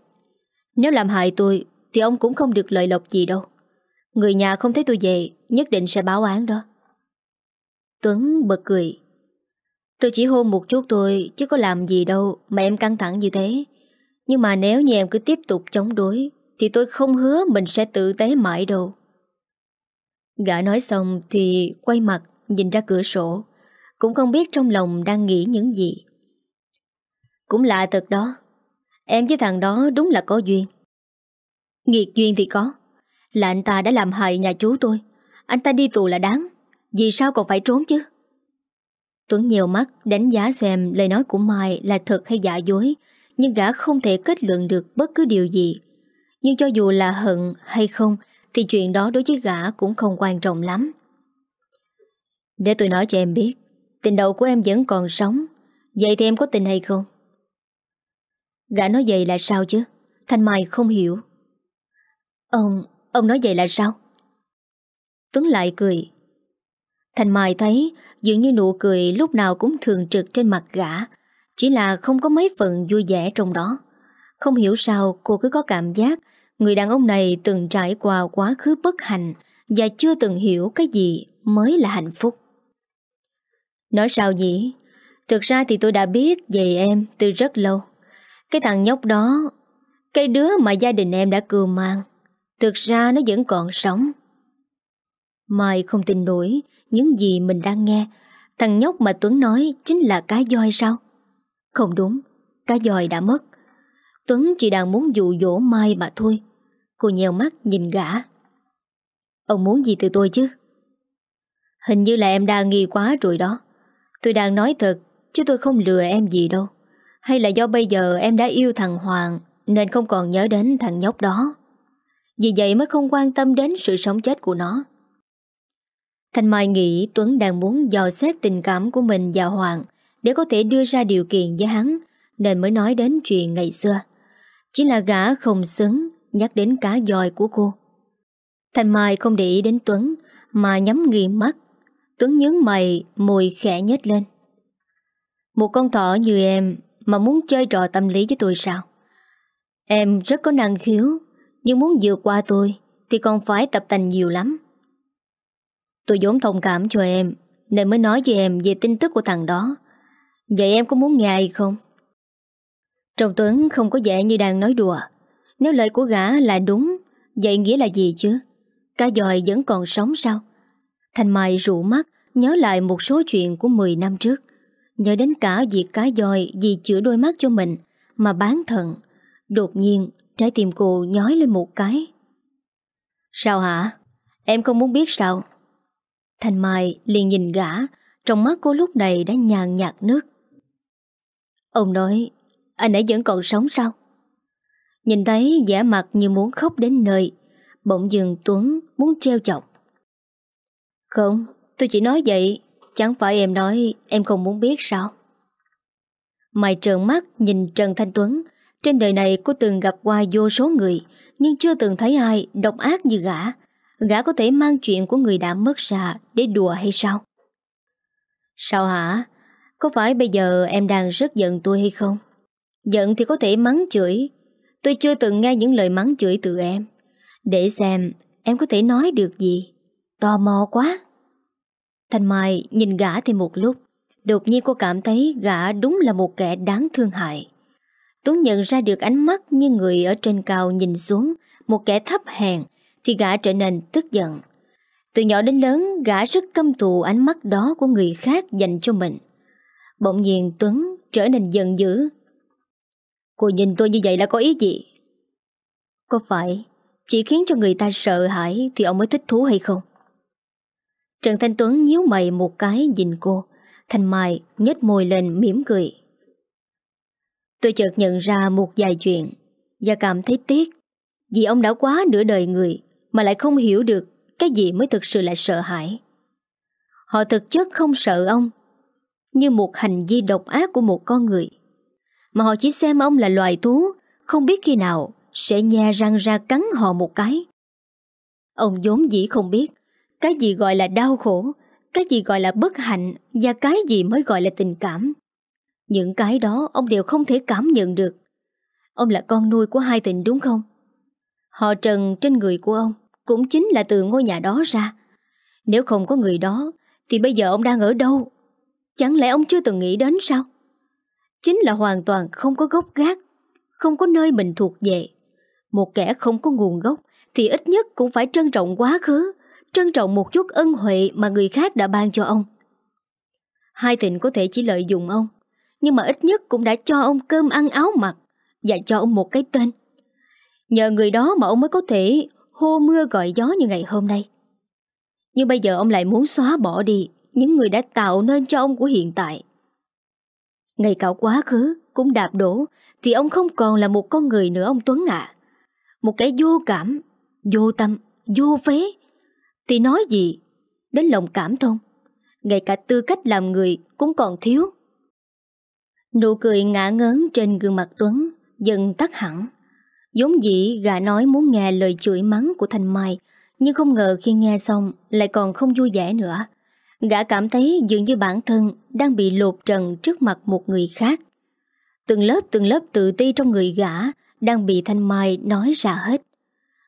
Nếu làm hại tôi Thì ông cũng không được lợi lộc gì đâu Người nhà không thấy tôi về Nhất định sẽ báo án đó Tuấn bật cười Tôi chỉ hôn một chút thôi Chứ có làm gì đâu mà em căng thẳng như thế Nhưng mà nếu như em cứ tiếp tục chống đối Thì tôi không hứa mình sẽ tự tế mãi đâu Gã nói xong thì quay mặt nhìn ra cửa sổ cũng không biết trong lòng đang nghĩ những gì Cũng lạ thật đó Em với thằng đó đúng là có duyên Nghiệt duyên thì có Là anh ta đã làm hại nhà chú tôi Anh ta đi tù là đáng Vì sao còn phải trốn chứ Tuấn nhiều mắt đánh giá xem lời nói của Mai là thật hay giả dối Nhưng gã không thể kết luận được bất cứ điều gì Nhưng cho dù là hận hay không Thì chuyện đó đối với gã cũng không quan trọng lắm Để tôi nói cho em biết Tình đầu của em vẫn còn sống Vậy thì em có tình hay không? Gã nói vậy là sao chứ? Thanh Mai không hiểu Ông, ông nói vậy là sao? Tuấn lại cười Thành Mai thấy dường như nụ cười lúc nào cũng thường trực trên mặt gã Chỉ là không có mấy phần vui vẻ trong đó Không hiểu sao cô cứ có cảm giác Người đàn ông này từng trải qua quá khứ bất hạnh Và chưa từng hiểu cái gì mới là hạnh phúc Nói sao nhỉ? Thực ra thì tôi đã biết về em từ rất lâu. Cái thằng nhóc đó, cái đứa mà gia đình em đã cưu mang, thực ra nó vẫn còn sống. Mai không tin nổi những gì mình đang nghe. Thằng nhóc mà Tuấn nói chính là cá voi sao? Không đúng, cá voi đã mất. Tuấn chỉ đang muốn dụ dỗ Mai mà thôi. Cô nhèo mắt nhìn gã. Ông muốn gì từ tôi chứ? Hình như là em đa nghi quá rồi đó. Tôi đang nói thật, chứ tôi không lừa em gì đâu. Hay là do bây giờ em đã yêu thằng Hoàng nên không còn nhớ đến thằng nhóc đó. Vì vậy mới không quan tâm đến sự sống chết của nó. Thanh Mai nghĩ Tuấn đang muốn dò xét tình cảm của mình và Hoàng để có thể đưa ra điều kiện với hắn nên mới nói đến chuyện ngày xưa. Chỉ là gã không xứng nhắc đến cá dòi của cô. Thanh Mai không để ý đến Tuấn mà nhắm nghiền mắt Tuấn nhớ mày, môi khẽ nhếch lên. Một con thỏ như em mà muốn chơi trò tâm lý với tôi sao? Em rất có năng khiếu, nhưng muốn vượt qua tôi thì còn phải tập tành nhiều lắm. Tôi vốn thông cảm cho em, nên mới nói với em về tin tức của thằng đó. Vậy em có muốn nghe hay không? Trọng Tuấn không có vẻ như đang nói đùa. Nếu lời của gã là đúng, vậy nghĩa là gì chứ? Cá dòi vẫn còn sống sao? Thành Mai rụ mắt nhớ lại một số chuyện của 10 năm trước. Nhớ đến cả việc cá dòi vì chữa đôi mắt cho mình mà bán thận. Đột nhiên, trái tim cô nhói lên một cái. Sao hả? Em không muốn biết sao? Thành Mai liền nhìn gã, trong mắt cô lúc này đã nhàn nhạt nước. Ông nói, anh ấy vẫn còn sống sao? Nhìn thấy vẻ mặt như muốn khóc đến nơi, bỗng dừng Tuấn muốn treo chọc. Không, tôi chỉ nói vậy Chẳng phải em nói em không muốn biết sao Mày trợn mắt nhìn Trần Thanh Tuấn Trên đời này cô từng gặp qua vô số người Nhưng chưa từng thấy ai độc ác như gã Gã có thể mang chuyện của người đã mất ra Để đùa hay sao Sao hả Có phải bây giờ em đang rất giận tôi hay không Giận thì có thể mắng chửi Tôi chưa từng nghe những lời mắng chửi từ em Để xem em có thể nói được gì Tò mò quá Thanh Mai nhìn gã thêm một lúc Đột nhiên cô cảm thấy gã đúng là một kẻ đáng thương hại Tú nhận ra được ánh mắt như người ở trên cao nhìn xuống Một kẻ thấp hèn Thì gã trở nên tức giận Từ nhỏ đến lớn gã rất căm thù ánh mắt đó của người khác dành cho mình Bỗng nhiên Tuấn trở nên giận dữ Cô nhìn tôi như vậy là có ý gì? Có phải chỉ khiến cho người ta sợ hãi thì ông mới thích thú hay không? Trần Thanh Tuấn nhíu mày một cái nhìn cô Thanh Mai nhếch môi lên mỉm cười Tôi chợt nhận ra một vài chuyện Và cảm thấy tiếc Vì ông đã quá nửa đời người Mà lại không hiểu được Cái gì mới thực sự là sợ hãi Họ thực chất không sợ ông Như một hành vi độc ác của một con người Mà họ chỉ xem ông là loài thú Không biết khi nào Sẽ nhe răng ra cắn họ một cái Ông vốn dĩ không biết cái gì gọi là đau khổ, cái gì gọi là bất hạnh và cái gì mới gọi là tình cảm. Những cái đó ông đều không thể cảm nhận được. Ông là con nuôi của hai tình đúng không? Họ trần trên người của ông cũng chính là từ ngôi nhà đó ra. Nếu không có người đó, thì bây giờ ông đang ở đâu? Chẳng lẽ ông chưa từng nghĩ đến sao? Chính là hoàn toàn không có gốc gác, không có nơi mình thuộc về. Một kẻ không có nguồn gốc thì ít nhất cũng phải trân trọng quá khứ, trân trọng một chút ân huệ mà người khác đã ban cho ông. Hai thịnh có thể chỉ lợi dụng ông, nhưng mà ít nhất cũng đã cho ông cơm ăn áo mặc và cho ông một cái tên. Nhờ người đó mà ông mới có thể hô mưa gọi gió như ngày hôm nay. Nhưng bây giờ ông lại muốn xóa bỏ đi những người đã tạo nên cho ông của hiện tại. Ngay cả quá khứ cũng đạp đổ thì ông không còn là một con người nữa ông Tuấn ạ. Một cái vô cảm, vô tâm, vô phế thì nói gì Đến lòng cảm thông Ngay cả tư cách làm người cũng còn thiếu Nụ cười ngã ngớn trên gương mặt Tuấn Dần tắt hẳn giống dĩ gã nói muốn nghe lời chửi mắng của Thanh Mai Nhưng không ngờ khi nghe xong Lại còn không vui vẻ nữa Gã cảm thấy dường như bản thân Đang bị lột trần trước mặt một người khác Từng lớp từng lớp tự ti trong người gã Đang bị Thanh Mai nói ra hết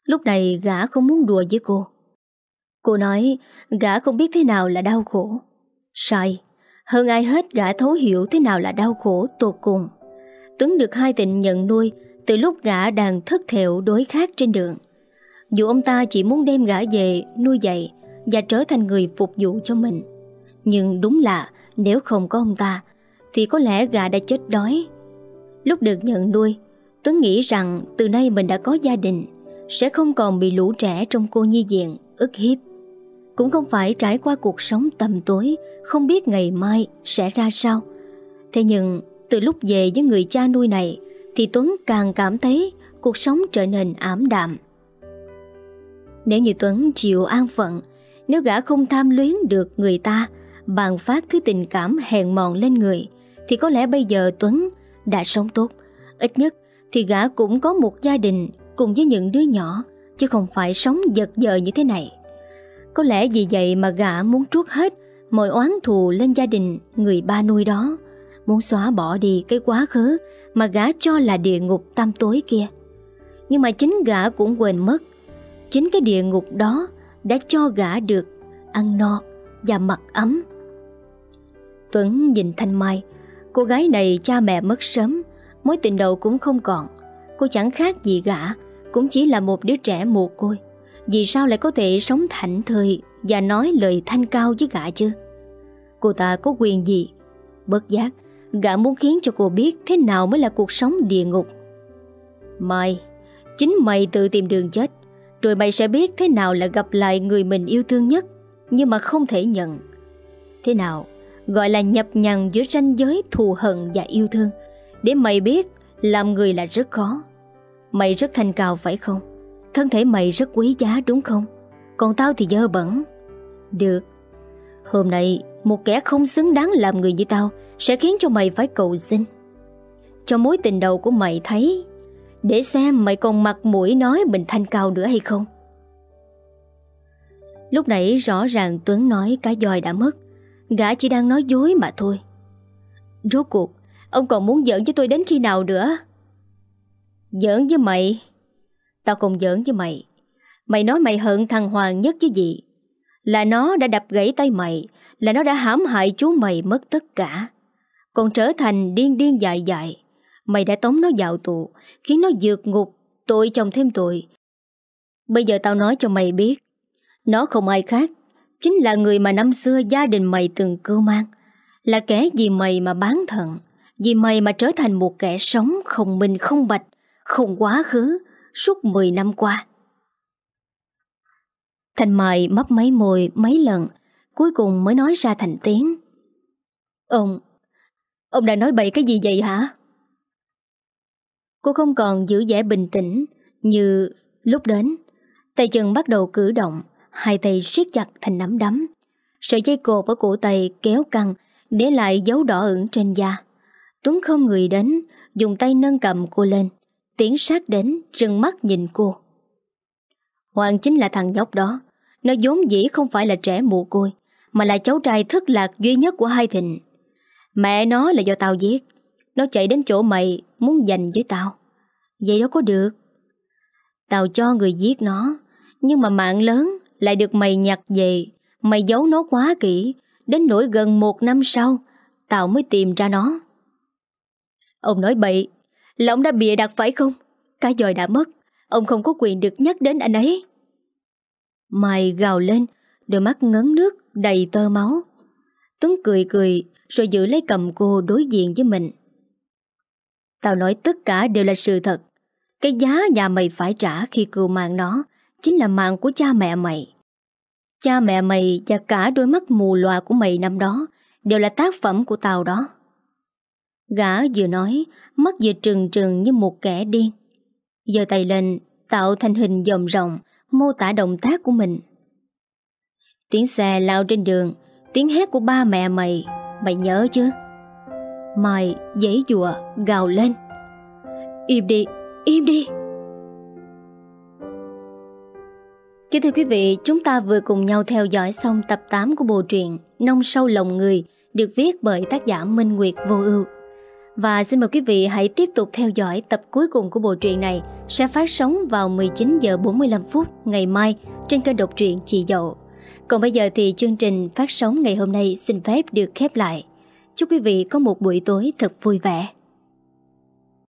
Lúc này gã không muốn đùa với cô Cô nói gã không biết thế nào là đau khổ. Sai, hơn ai hết gã thấu hiểu thế nào là đau khổ tột cùng. Tuấn được hai tịnh nhận nuôi từ lúc gã đang thất thẹo đối khác trên đường. Dù ông ta chỉ muốn đem gã về nuôi dạy và trở thành người phục vụ cho mình. Nhưng đúng là nếu không có ông ta thì có lẽ gã đã chết đói. Lúc được nhận nuôi, Tuấn nghĩ rằng từ nay mình đã có gia đình, sẽ không còn bị lũ trẻ trong cô nhi viện ức hiếp cũng không phải trải qua cuộc sống tầm tối, không biết ngày mai sẽ ra sao. Thế nhưng, từ lúc về với người cha nuôi này, thì Tuấn càng cảm thấy cuộc sống trở nên ảm đạm. Nếu như Tuấn chịu an phận, nếu gã không tham luyến được người ta, bàn phát thứ tình cảm hèn mòn lên người, thì có lẽ bây giờ Tuấn đã sống tốt. Ít nhất thì gã cũng có một gia đình cùng với những đứa nhỏ, chứ không phải sống giật giờ như thế này. Có lẽ vì vậy mà gã muốn trút hết mọi oán thù lên gia đình người ba nuôi đó, muốn xóa bỏ đi cái quá khứ mà gã cho là địa ngục tam tối kia. Nhưng mà chính gã cũng quên mất, chính cái địa ngục đó đã cho gã được ăn no và mặc ấm. Tuấn nhìn Thanh Mai, cô gái này cha mẹ mất sớm, mối tình đầu cũng không còn. Cô chẳng khác gì gã, cũng chỉ là một đứa trẻ mồ côi. Vì sao lại có thể sống thảnh thơi Và nói lời thanh cao với gã chứ Cô ta có quyền gì Bất giác Gã muốn khiến cho cô biết Thế nào mới là cuộc sống địa ngục mày, Chính mày tự tìm đường chết Rồi mày sẽ biết thế nào là gặp lại người mình yêu thương nhất Nhưng mà không thể nhận Thế nào Gọi là nhập nhằn giữa ranh giới thù hận và yêu thương Để mày biết Làm người là rất khó Mày rất thành cao phải không Thân thể mày rất quý giá đúng không Còn tao thì dơ bẩn Được Hôm nay một kẻ không xứng đáng làm người như tao Sẽ khiến cho mày phải cầu xin Cho mối tình đầu của mày thấy Để xem mày còn mặt mũi nói mình thanh cao nữa hay không Lúc nãy rõ ràng Tuấn nói cả dòi đã mất Gã chỉ đang nói dối mà thôi Rốt cuộc Ông còn muốn giỡn với tôi đến khi nào nữa Giỡn với mày Tao không giỡn với mày Mày nói mày hận thằng Hoàng nhất chứ gì Là nó đã đập gãy tay mày Là nó đã hãm hại chú mày mất tất cả Còn trở thành điên điên dại dại Mày đã tống nó vào tù Khiến nó dược ngục Tội chồng thêm tội Bây giờ tao nói cho mày biết Nó không ai khác Chính là người mà năm xưa gia đình mày từng cưu mang Là kẻ vì mày mà bán thận Vì mày mà trở thành một kẻ sống Không minh không bạch Không quá khứ suốt 10 năm qua. Thành Mai mấp mấy môi mấy lần, cuối cùng mới nói ra thành tiếng. Ông, ông đã nói bậy cái gì vậy hả? Cô không còn giữ vẻ bình tĩnh như lúc đến. Tay chân bắt đầu cử động, hai tay siết chặt thành nắm đấm. Sợi dây cột ở cổ tay kéo căng, để lại dấu đỏ ửng trên da. Tuấn không người đến, dùng tay nâng cầm cô lên. Tiến sát đến trừng mắt nhìn cô Hoàng chính là thằng nhóc đó Nó vốn dĩ không phải là trẻ mồ côi Mà là cháu trai thất lạc duy nhất của hai thịnh Mẹ nó là do tao giết Nó chạy đến chỗ mày Muốn giành với tao Vậy đó có được Tao cho người giết nó Nhưng mà mạng lớn lại được mày nhặt về Mày giấu nó quá kỹ Đến nỗi gần một năm sau Tao mới tìm ra nó Ông nói bậy là đã bịa đặt phải không? Cái dòi đã mất, ông không có quyền được nhắc đến anh ấy. Mày gào lên, đôi mắt ngấn nước, đầy tơ máu. Tuấn cười cười, rồi giữ lấy cầm cô đối diện với mình. Tao nói tất cả đều là sự thật. Cái giá nhà mày phải trả khi cừu mạng nó chính là mạng của cha mẹ mày. Cha mẹ mày và cả đôi mắt mù loà của mày năm đó đều là tác phẩm của tao đó. Gã vừa nói, mắt vừa trừng trừng như một kẻ điên. Giờ tay lên, tạo thành hình dòng rộng, mô tả động tác của mình. Tiếng xe lao trên đường, tiếng hét của ba mẹ mày, mày nhớ chứ? Mày giấy dùa, gào lên. Im đi, im đi. Kính thưa quý vị, chúng ta vừa cùng nhau theo dõi xong tập 8 của bộ truyện Nông sâu lòng người được viết bởi tác giả Minh Nguyệt Vô Ưu. Và xin mời quý vị hãy tiếp tục theo dõi tập cuối cùng của bộ truyện này sẽ phát sóng vào 19 giờ 45 phút ngày mai trên kênh độc truyện Chị Dậu. Còn bây giờ thì chương trình phát sóng ngày hôm nay xin phép được khép lại. Chúc quý vị có một buổi tối thật vui vẻ.